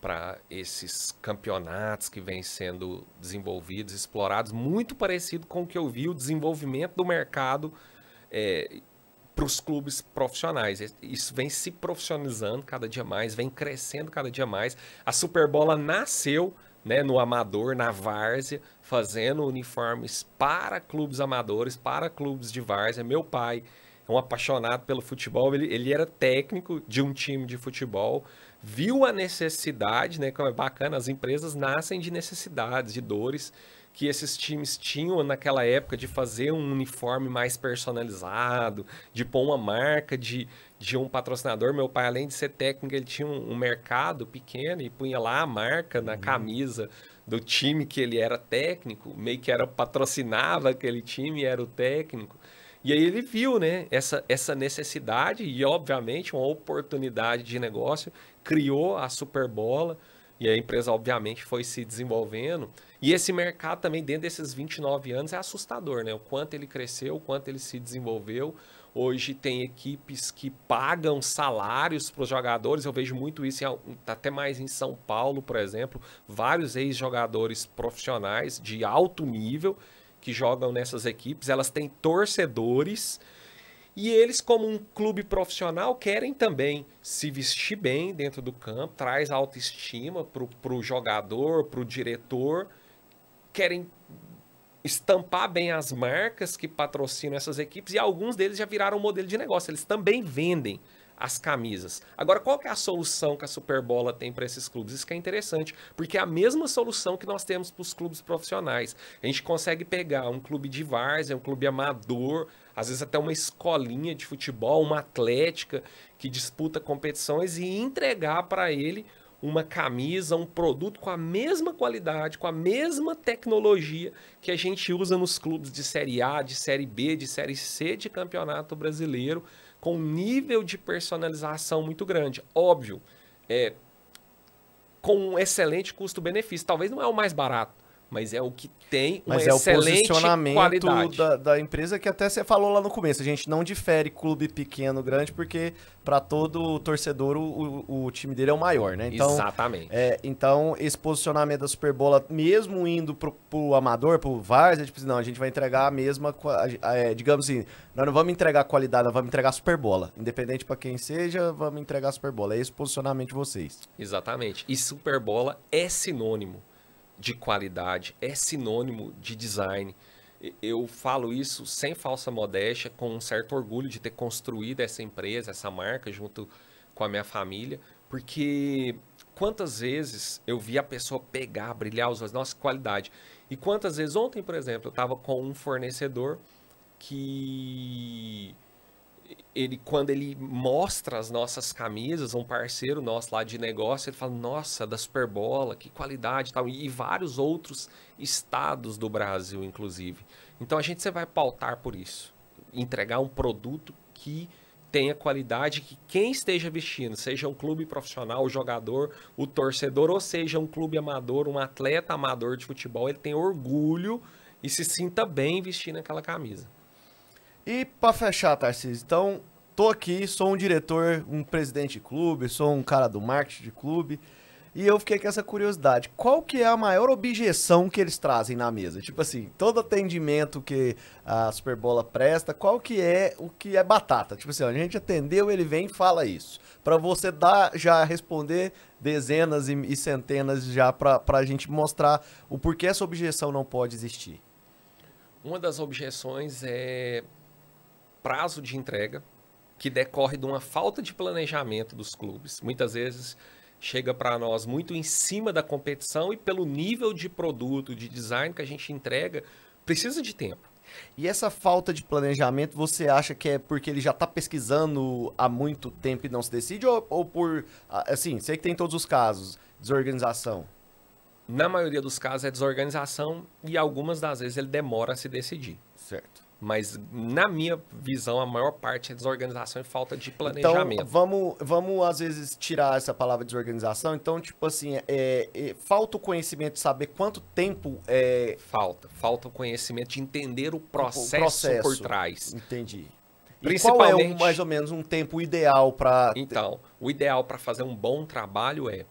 para esses campeonatos que vêm sendo desenvolvidos, explorados, muito parecido com o que eu vi o desenvolvimento do mercado é, para os clubes profissionais. Isso vem se profissionalizando cada dia mais, vem crescendo cada dia mais. A Superbola nasceu né, no amador, na várzea, fazendo uniformes para clubes amadores, para clubes de várzea. Meu pai é um apaixonado pelo futebol, ele, ele era técnico de um time de futebol viu a necessidade, né? Como é bacana, as empresas nascem de necessidades, de dores que esses times tinham naquela época de fazer um uniforme mais personalizado, de pôr uma marca, de, de um patrocinador. Meu pai, além de ser técnico, ele tinha um, um mercado pequeno e punha lá a marca na uhum. camisa do time que ele era técnico, meio que era patrocinava aquele time, era o técnico. E aí ele viu, né, essa, essa necessidade e, obviamente, uma oportunidade de negócio criou a Superbola e a empresa obviamente foi se desenvolvendo. E esse mercado também dentro desses 29 anos é assustador, né? O quanto ele cresceu, o quanto ele se desenvolveu. Hoje tem equipes que pagam salários para os jogadores. Eu vejo muito isso em, até mais em São Paulo, por exemplo, vários ex-jogadores profissionais de alto nível que jogam nessas equipes, elas têm torcedores e eles, como um clube profissional, querem também se vestir bem dentro do campo, traz autoestima para o jogador, para o diretor, querem estampar bem as marcas que patrocinam essas equipes e alguns deles já viraram modelo de negócio. Eles também vendem as camisas. Agora, qual que é a solução que a Superbola tem para esses clubes? Isso que é interessante, porque é a mesma solução que nós temos para os clubes profissionais. A gente consegue pegar um clube de várzea, um clube amador, às vezes até uma escolinha de futebol, uma atlética que disputa competições e entregar para ele uma camisa, um produto com a mesma qualidade, com a mesma tecnologia que a gente usa nos clubes de Série A, de Série B, de Série C de Campeonato Brasileiro com um nível de personalização muito grande. Óbvio, é, com um excelente custo-benefício. Talvez não é o mais barato, mas é o que tem uma mas excelente é o posicionamento qualidade. Da, da empresa que até você falou lá no começo. A gente não difere clube pequeno, grande, porque para todo torcedor o, o, o, time dele é o maior, né? Então, Exatamente. É, então, esse posicionamento da Superbola, mesmo indo pro, pro amador, pro VARs, é tipo assim, não, a gente vai entregar a mesma. É, digamos assim, nós não vamos entregar qualidade, nós vamos entregar Superbola. Independente para quem seja, vamos entregar Superbola. É esse posicionamento de vocês. Exatamente. E Superbola é sinônimo de qualidade, é sinônimo de design. Eu falo isso sem falsa modéstia, com um certo orgulho de ter construído essa empresa, essa marca, junto com a minha família, porque quantas vezes eu vi a pessoa pegar, brilhar os olhos, nossa, qualidade. E quantas vezes, ontem, por exemplo, eu estava com um fornecedor que ele quando ele mostra as nossas camisas, um parceiro nosso lá de negócio, ele fala: "Nossa, da Superbola, que qualidade", tal, e, vários outros estados do Brasil, inclusive. Então a gente você vai pautar por isso, entregar um produto que tenha qualidade, que quem esteja vestindo, seja um clube profissional, o jogador, o torcedor, ou seja um clube amador, um atleta amador de futebol, ele tem orgulho e se sinta bem vestindo aquela camisa. E para fechar, Tarcísio, então, tô aqui, sou um diretor, um presidente de clube, sou um cara do marketing de clube. E eu fiquei com essa curiosidade. Qual que é a maior objeção que eles trazem na mesa? Tipo assim, todo atendimento que a Superbola presta, qual que é o que é batata? Tipo assim, a gente atendeu, ele vem e fala isso. Para você dar já responder dezenas e, e centenas já para a gente mostrar o porquê essa objeção não pode existir. Uma das objeções é prazo de entrega que decorre de uma falta de planejamento dos clubes. Muitas vezes chega para nós muito em cima da competição e pelo nível de produto, de design que a gente entrega, precisa de tempo. E essa falta de planejamento, você acha que é porque ele já está pesquisando há muito tempo e não se decide? Ou, ou por, ah, assim, sei que tem todos os casos, desorganização? Na maioria dos casos é desorganização e algumas das vezes ele demora a se decidir. Certo. Mas, na minha visão, a maior parte é desorganização e falta de então, planejamento. Então, vamos, vamos às vezes, tirar essa palavra desorganização. Então, tipo assim, é, é, é, falta o conhecimento de saber quanto tempo é... Falta. Falta o conhecimento de entender o processo, o processo. por trás. Entendi. Principalmente... E qual é mais ou menos um tempo ideal para... Então, o ideal para fazer um bom trabalho é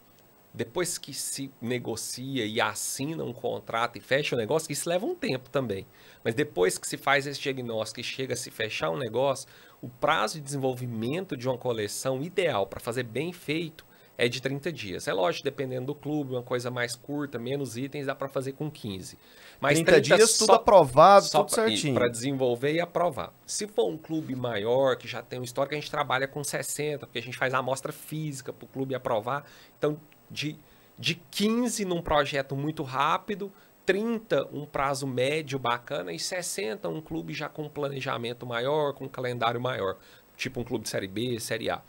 depois que se negocia e assina um contrato e fecha o negócio, isso leva um tempo também. Mas depois que se faz esse diagnóstico e chega a se fechar um negócio, o prazo de desenvolvimento de uma coleção ideal para fazer bem feito é de 30 dias. É lógico, dependendo do clube, uma coisa mais curta, menos itens, dá para fazer com 15. Mas 30, 30 dias só, tudo aprovado, só tudo certinho. Para desenvolver e aprovar. Se for um clube maior, que já tem história, que a gente trabalha com 60, porque a gente faz a amostra física para o clube aprovar. Então, de, de 15 num projeto muito rápido, 30 um prazo médio bacana e 60 um clube já com planejamento maior, com um calendário maior, tipo um clube de série B, série A.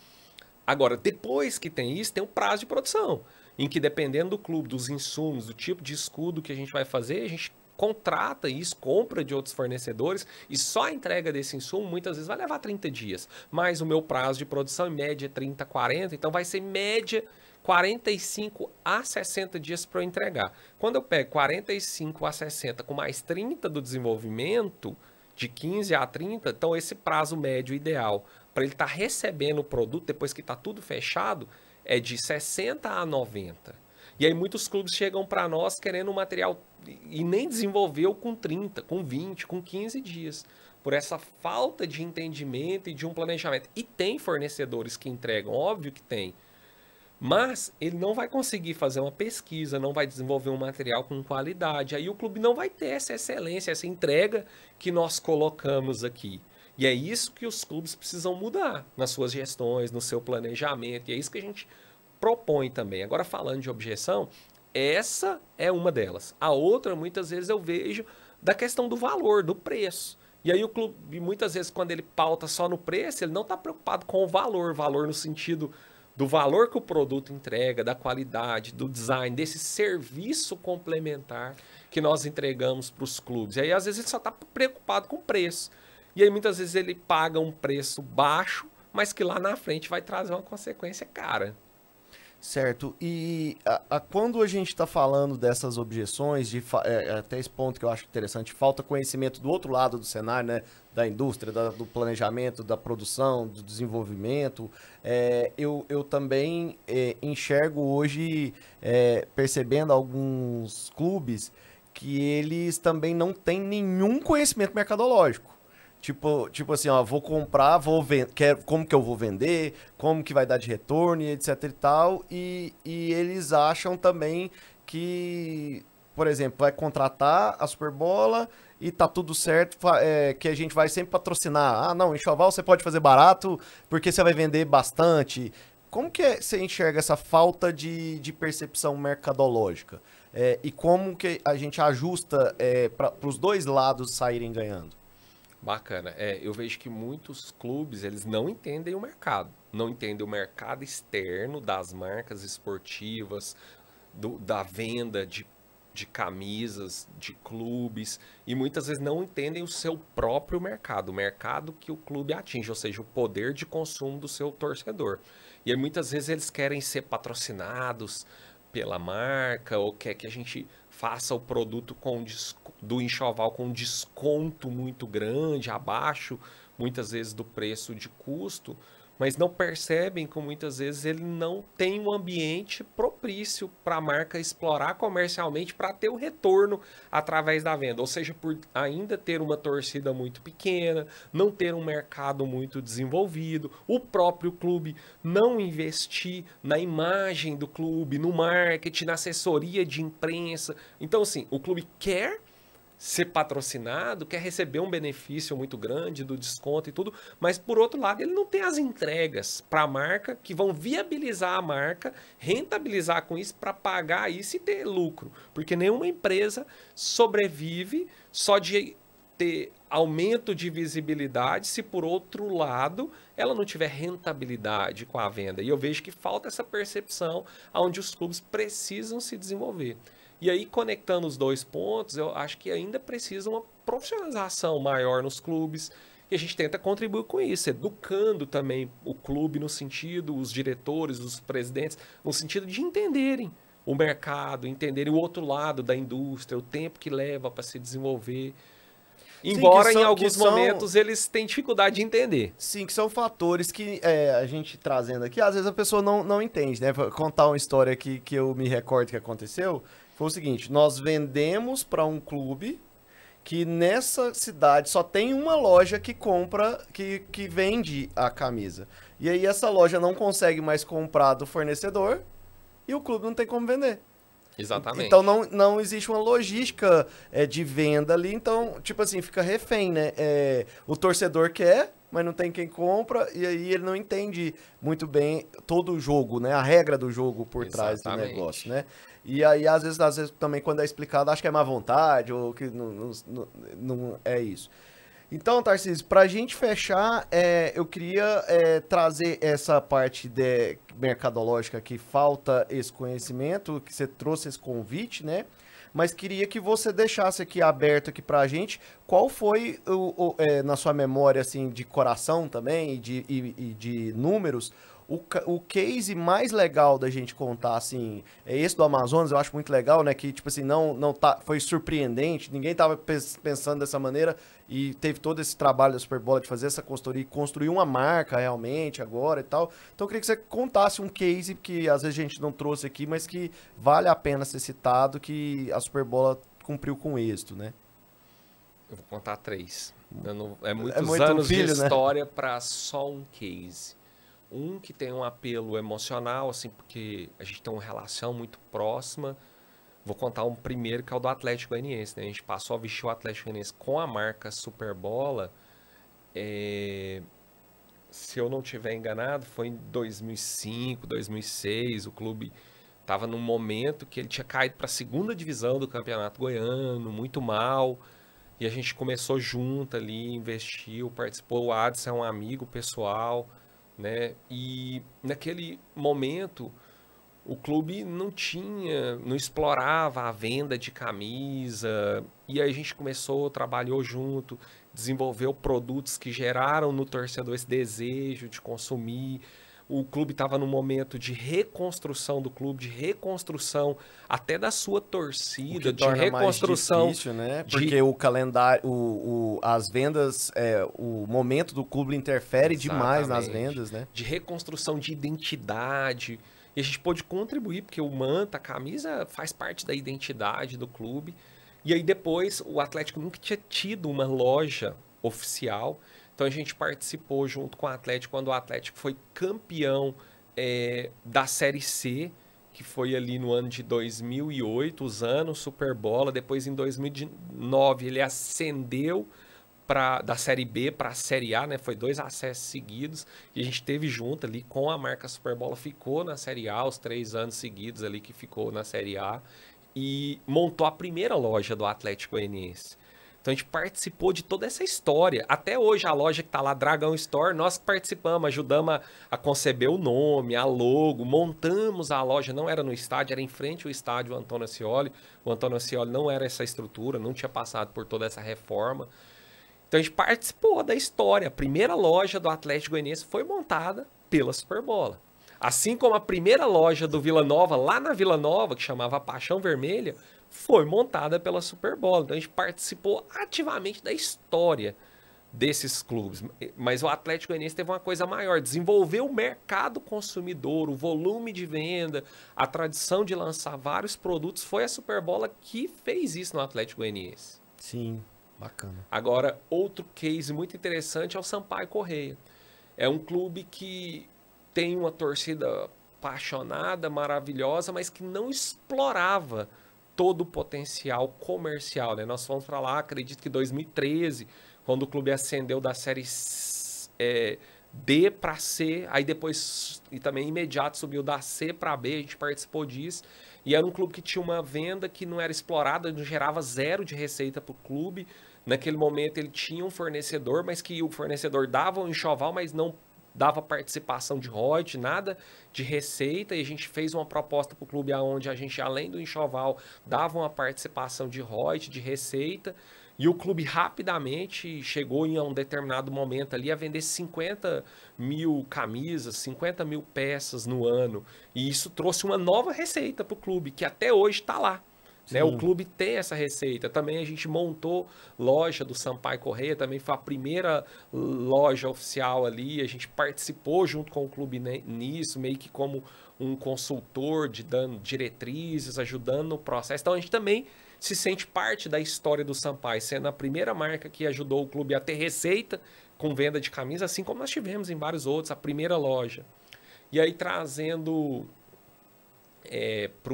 Agora, depois que tem isso, tem um prazo de produção, em que dependendo do clube, dos insumos, do tipo de escudo que a gente vai fazer, a gente contrata isso, compra de outros fornecedores e só a entrega desse insumo muitas vezes vai levar 30 dias, mas o meu prazo de produção em média é 30, 40, então vai ser média 45 a 60 dias para eu entregar. Quando eu pego 45 a 60 com mais 30 do desenvolvimento, de 15 a 30, então esse prazo médio ideal para ele estar tá recebendo o produto depois que está tudo fechado é de 60 a 90. E aí muitos clubes chegam para nós querendo um material e nem desenvolveu com 30, com 20, com 15 dias, por essa falta de entendimento e de um planejamento. E tem fornecedores que entregam, óbvio que tem. Mas ele não vai conseguir fazer uma pesquisa, não vai desenvolver um material com qualidade. Aí o clube não vai ter essa excelência, essa entrega que nós colocamos aqui. E é isso que os clubes precisam mudar nas suas gestões, no seu planejamento. E é isso que a gente propõe também. Agora, falando de objeção, essa é uma delas. A outra, muitas vezes, eu vejo da questão do valor, do preço. E aí o clube, muitas vezes, quando ele pauta só no preço, ele não está preocupado com o valor, valor no sentido do valor que o produto entrega, da qualidade, do design, desse serviço complementar que nós entregamos para os clubes. E aí, às vezes, ele só está preocupado com o preço. E aí, muitas vezes, ele paga um preço baixo, mas que lá na frente vai trazer uma consequência cara. Certo. E a, a, quando a gente está falando dessas objeções, de, é, é, até esse ponto que eu acho interessante, falta conhecimento do outro lado do cenário, né? da indústria, da, do planejamento, da produção, do desenvolvimento. É, eu, eu também é, enxergo hoje, é, percebendo alguns clubes, que eles também não têm nenhum conhecimento mercadológico. Tipo, tipo assim, ó, vou comprar, vou vender, como que eu vou vender, como que vai dar de retorno, etc e tal. E, e eles acham também que, por exemplo, vai contratar a Superbola e tá tudo certo, é, que a gente vai sempre patrocinar. Ah, não, enxoval você pode fazer barato porque você vai vender bastante. Como que é, você enxerga essa falta de, de percepção mercadológica? É, e como que a gente ajusta é, para os dois lados saírem ganhando? Bacana. É, eu vejo que muitos clubes eles não entendem o mercado, não entendem o mercado externo das marcas esportivas, do, da venda de, de camisas, de clubes, e muitas vezes não entendem o seu próprio mercado, o mercado que o clube atinge, ou seja, o poder de consumo do seu torcedor. E aí, muitas vezes eles querem ser patrocinados pela marca ou quer que a gente faça o produto com do enxoval com desconto muito grande, abaixo muitas vezes do preço de custo, mas não percebem que muitas vezes ele não tem um ambiente propício para a marca explorar comercialmente para ter o retorno através da venda, ou seja, por ainda ter uma torcida muito pequena, não ter um mercado muito desenvolvido, o próprio clube não investir na imagem do clube, no marketing, na assessoria de imprensa. Então, assim, o clube quer ser patrocinado, quer receber um benefício muito grande do desconto e tudo, mas por outro lado, ele não tem as entregas para a marca que vão viabilizar a marca, rentabilizar com isso para pagar isso e ter lucro, porque nenhuma empresa sobrevive só de ter aumento de visibilidade se por outro lado ela não tiver rentabilidade com a venda. E eu vejo que falta essa percepção onde os clubes precisam se desenvolver. E aí, conectando os dois pontos, eu acho que ainda precisa uma profissionalização maior nos clubes. E a gente tenta contribuir com isso, educando também o clube no sentido, os diretores, os presidentes, no sentido de entenderem o mercado, entenderem o outro lado da indústria, o tempo que leva para se desenvolver. Embora Sim, são, em alguns momentos eles têm dificuldade de entender. Sim, que são fatores que é, a gente trazendo aqui, às vezes a pessoa não, não entende, né? Vou contar uma história aqui que eu me recordo que aconteceu foi o seguinte: nós vendemos para um clube que nessa cidade só tem uma loja que compra, que, que vende a camisa. E aí essa loja não consegue mais comprar do fornecedor e o clube não tem como vender. Exatamente. Então não, não existe uma logística é, de venda ali, então, tipo assim, fica refém, né? É, o torcedor quer, mas não tem quem compra, e aí ele não entende muito bem todo o jogo, né? A regra do jogo por Exatamente. trás do negócio, né? E aí, às vezes, às vezes também quando é explicado, acho que é má vontade ou que não, não, não é isso. Então, Tarcísio, para a gente fechar, é, eu queria é, trazer essa parte de mercadológica que falta esse conhecimento, que você trouxe esse convite, né? Mas queria que você deixasse aqui aberto aqui para a gente qual foi, o, o é, na sua memória, assim, de coração também e de, e, e de números, o, o case mais legal da gente contar, assim, é esse do Amazonas, eu acho muito legal, né? Que, tipo assim, não, não tá, foi surpreendente, ninguém tava pensando dessa maneira e teve todo esse trabalho da Superbola de fazer essa consultoria e construir uma marca realmente agora e tal. Então eu queria que você contasse um case que às vezes a gente não trouxe aqui, mas que vale a pena ser citado, que a Superbola cumpriu com êxito, né? Eu vou contar três. Não, é, é muitos é muito anos filho, de né? história né? para só um case. Um que tem um apelo emocional, assim, porque a gente tem uma relação muito próxima. Vou contar um primeiro que é o do Atlético Goianiense, né? A gente passou a vestir o Atlético Goianiense com a marca Superbola. É... Se eu não tiver enganado, foi em 2005, 2006. O clube estava num momento que ele tinha caído para a segunda divisão do Campeonato Goiano, muito mal. E a gente começou junto ali, investiu, participou. O Adson é um amigo pessoal né? E naquele momento o clube não tinha, não explorava a venda de camisa, e aí a gente começou, trabalhou junto, desenvolveu produtos que geraram no torcedor esse desejo de consumir, o clube estava no momento de reconstrução do clube, de reconstrução até da sua torcida, de reconstrução. Mais difícil, né? Porque de... o calendário, o, o as vendas, é, o momento do clube interfere Exatamente. demais nas vendas, né? De reconstrução de identidade. E a gente pôde contribuir, porque o manta, a camisa faz parte da identidade do clube. E aí depois o Atlético nunca tinha tido uma loja oficial. Então a gente participou junto com o Atlético quando o Atlético foi campeão é, da Série C, que foi ali no ano de 2008, os anos Superbola. Depois em 2009 ele ascendeu pra, da Série B para a Série A, né? Foi dois acessos seguidos e a gente teve junto ali com a marca Superbola. ficou na Série A os três anos seguidos ali que ficou na Série A e montou a primeira loja do Atlético Goianiense. Então a gente participou de toda essa história. Até hoje a loja que está lá, Dragão Store, nós participamos, ajudamos a, a, conceber o nome, a logo, montamos a loja, não era no estádio, era em frente ao estádio Antônio Ascioli. O Antônio Ascioli não era essa estrutura, não tinha passado por toda essa reforma. Então a gente participou da história. A primeira loja do Atlético Goianiense foi montada pela Superbola. Assim como a primeira loja do Vila Nova, lá na Vila Nova, que chamava Paixão Vermelha, foi montada pela Superbola, Então a gente participou ativamente da história desses clubes. Mas o Atlético Goianiense teve uma coisa maior, desenvolveu o mercado consumidor, o volume de venda, a tradição de lançar vários produtos, foi a Superbola que fez isso no Atlético Goianiense. Sim, bacana. Agora, outro case muito interessante é o Sampaio Correia. É um clube que tem uma torcida apaixonada, maravilhosa, mas que não explorava todo o potencial comercial, né? Nós fomos para lá, acredito que 2013, quando o clube ascendeu da série é, D para C, aí depois e também imediato subiu da C para B, a gente participou disso. E era um clube que tinha uma venda que não era explorada, não gerava zero de receita para o clube. Naquele momento ele tinha um fornecedor, mas que o fornecedor dava um enxoval, mas não dava participação de royalties, nada de receita, e a gente fez uma proposta para o clube aonde a gente, além do enxoval, dava uma participação de royalties, de receita, e o clube rapidamente chegou em um determinado momento ali a vender 50 mil camisas, 50 mil peças no ano, e isso trouxe uma nova receita para o clube, que até hoje está lá. Né? O clube tem essa receita. Também a gente montou loja do Sampaio Correia, também foi a primeira loja oficial ali. A gente participou junto com o clube né, nisso, meio que como um consultor de dando diretrizes, ajudando no processo. Então a gente também se sente parte da história do Sampaio, sendo a primeira marca que ajudou o clube a ter receita com venda de camisas, assim como nós tivemos em vários outros, a primeira loja. E aí trazendo é, para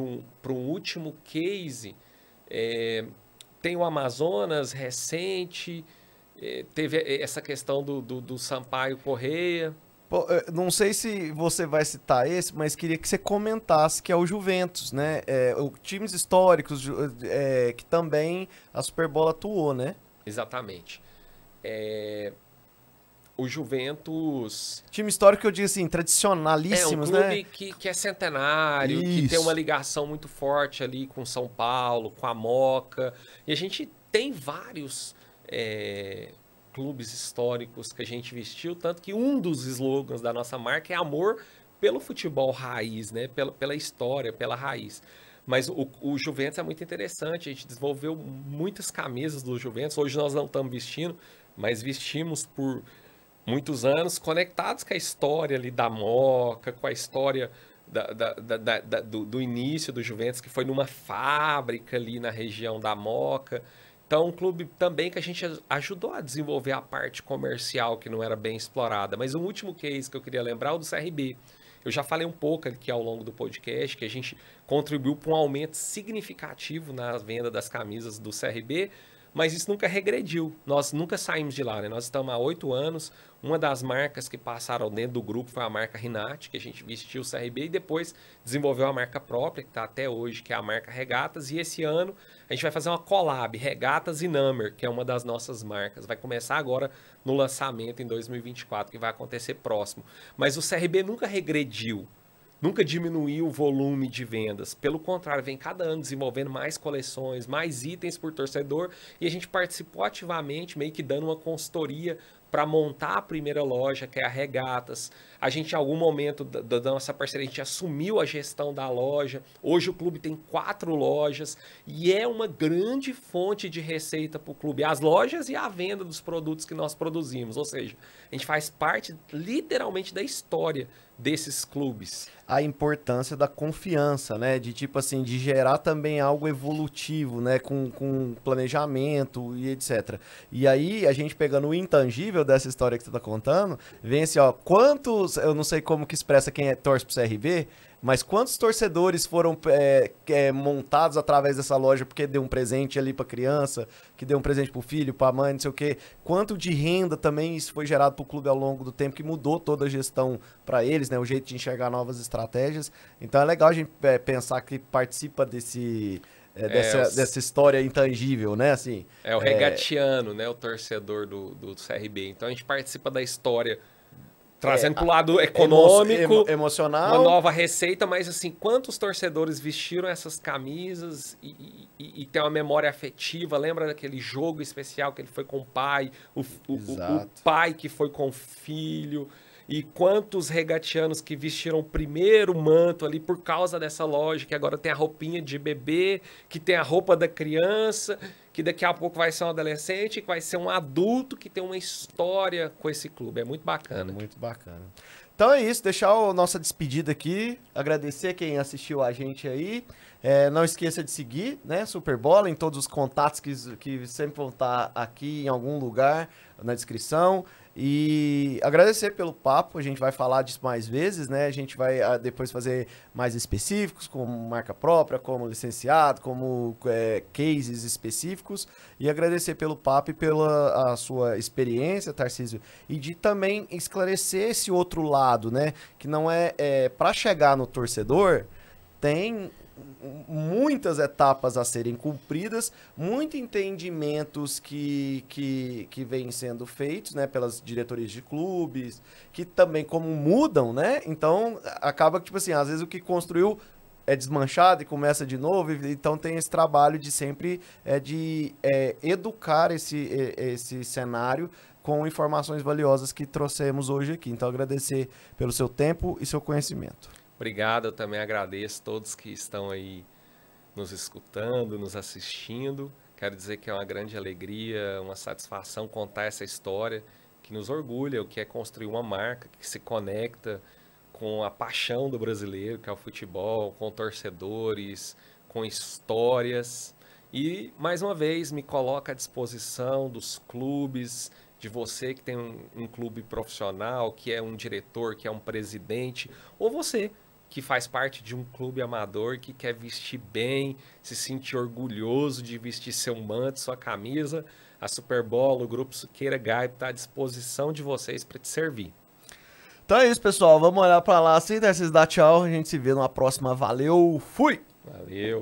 um, último case, é, tem o Amazonas recente, é, teve essa questão do, do, do Sampaio Correia. É, não sei se você vai citar esse, mas queria que você comentasse que é o Juventus, né? É, o, times históricos é, que também a Superbola atuou, né? Exatamente. É, o Juventus. Time histórico eu digo assim, tradicionalíssimo né? É um clube né? que, que é centenário, Isso. que tem uma ligação muito forte ali com São Paulo, com a Moca. E a gente tem vários é, clubes históricos que a gente vestiu, tanto que um dos slogans da nossa marca é amor pelo futebol raiz, né? Pela, pela história, pela raiz. Mas o, o Juventus é muito interessante, a gente desenvolveu muitas camisas do Juventus. Hoje nós não estamos vestindo, mas vestimos por muitos anos conectados com a história ali da Moca, com a história da, da, da, do, do, início do Juventus, que foi numa fábrica ali na região da Moca. Então, um clube também que a gente ajudou a desenvolver a parte comercial que não era bem explorada. Mas o último case que eu queria lembrar é o do CRB. Eu já falei um pouco aqui ao longo do podcast que a gente contribuiu para um aumento significativo na venda das camisas do CRB mas isso nunca regrediu. Nós nunca saímos de lá, né? Nós estamos há oito anos. Uma das marcas que passaram dentro do grupo foi a marca Rinat, que a gente vestiu o CRB e depois desenvolveu a marca própria, que está até hoje, que é a marca Regatas. E esse ano a gente vai fazer uma collab, Regatas e Number, que é uma das nossas marcas. Vai começar agora no lançamento em 2024, que vai acontecer próximo. Mas o CRB nunca regrediu nunca diminuiu o volume de vendas. Pelo contrário, vem cada ano desenvolvendo mais coleções, mais itens por torcedor e a gente participou ativamente, meio que dando uma consultoria para montar a primeira loja, que é a Regatas. A gente, em algum momento da, da nossa parceria, a gente assumiu a gestão da loja. Hoje o clube tem quatro lojas e é uma grande fonte de receita para o clube. As lojas e a venda dos produtos que nós produzimos. Ou seja, a gente faz parte literalmente da história desses clubes. A importância da confiança, né? De tipo assim, de gerar também algo evolutivo, né? Com, com planejamento e etc. E aí, a gente pegando o intangível dessa história que você tá contando, vem assim, ó, quantos. Eu não sei como que expressa quem é torce pro CRB, mas quantos torcedores foram é, é, montados através dessa loja porque deu um presente ali para criança, que deu um presente para o filho, para a mãe, não sei o quê? Quanto de renda também isso foi gerado para o clube ao longo do tempo, que mudou toda a gestão para eles, né? o jeito de enxergar novas estratégias. Então é legal a gente é, pensar que participa desse. É, é dessa, é, dessa história intangível, né? Assim, é o regatiano, é... né? O torcedor do, do CRB. Então a gente participa da história trazendo é, pro lado econômico, emo, emocional, uma nova receita, mas assim, quantos torcedores vestiram essas camisas e, e, e, tem uma memória afetiva? Lembra daquele jogo especial que ele foi com o pai, o, o, o pai que foi com o filho? E quantos regatianos que vestiram o primeiro manto ali por causa dessa loja, que agora tem a roupinha de bebê, que tem a roupa da criança, que daqui a pouco vai ser um adolescente, que vai ser um adulto que tem uma história com esse clube. É muito bacana. muito bacana. Então é isso, deixar a nossa despedida aqui, agradecer quem assistiu a gente aí. É, não esqueça de seguir, né, Superbola, em todos os contatos que, que sempre vão estar aqui em algum lugar na descrição. E agradecer pelo papo, a gente vai falar disso mais vezes, né? A gente vai ah, depois fazer mais específicos, como marca própria, como licenciado, como é, cases específicos. E agradecer pelo papo e pela sua experiência, Tarcísio, e de também esclarecer esse outro lado, né? Que não é, é para chegar no torcedor, tem muitas etapas a serem cumpridas, muitos entendimentos que, que, que vêm sendo feitos né, pelas diretorias de clubes, que também como mudam, né? Então acaba que, tipo assim, às vezes o que construiu é desmanchado e começa de novo. Então tem esse trabalho de sempre é, de é, educar esse, esse cenário com informações valiosas que trouxemos hoje aqui. Então agradecer pelo seu tempo e seu conhecimento. Obrigado, eu também agradeço todos que estão aí nos escutando, nos assistindo. Quero dizer que é uma grande alegria, uma satisfação contar essa história que nos orgulha, o que é construir uma marca que se conecta com a paixão do brasileiro, que é o futebol, com torcedores, com histórias. E, mais uma vez, me coloca à disposição dos clubes, de você que tem um, um clube profissional, que é um diretor, que é um presidente, ou você que faz parte de um clube amador, que quer vestir bem, se sentir orgulhoso de vestir seu manto, sua camisa. A Super Bowl, o Grupo Suqueira Gaip está à disposição de vocês para te servir. Então é isso, pessoal. Vamos olhar para lá. Se der, vocês dá tchau. A gente se vê numa próxima. Valeu, fui! Valeu!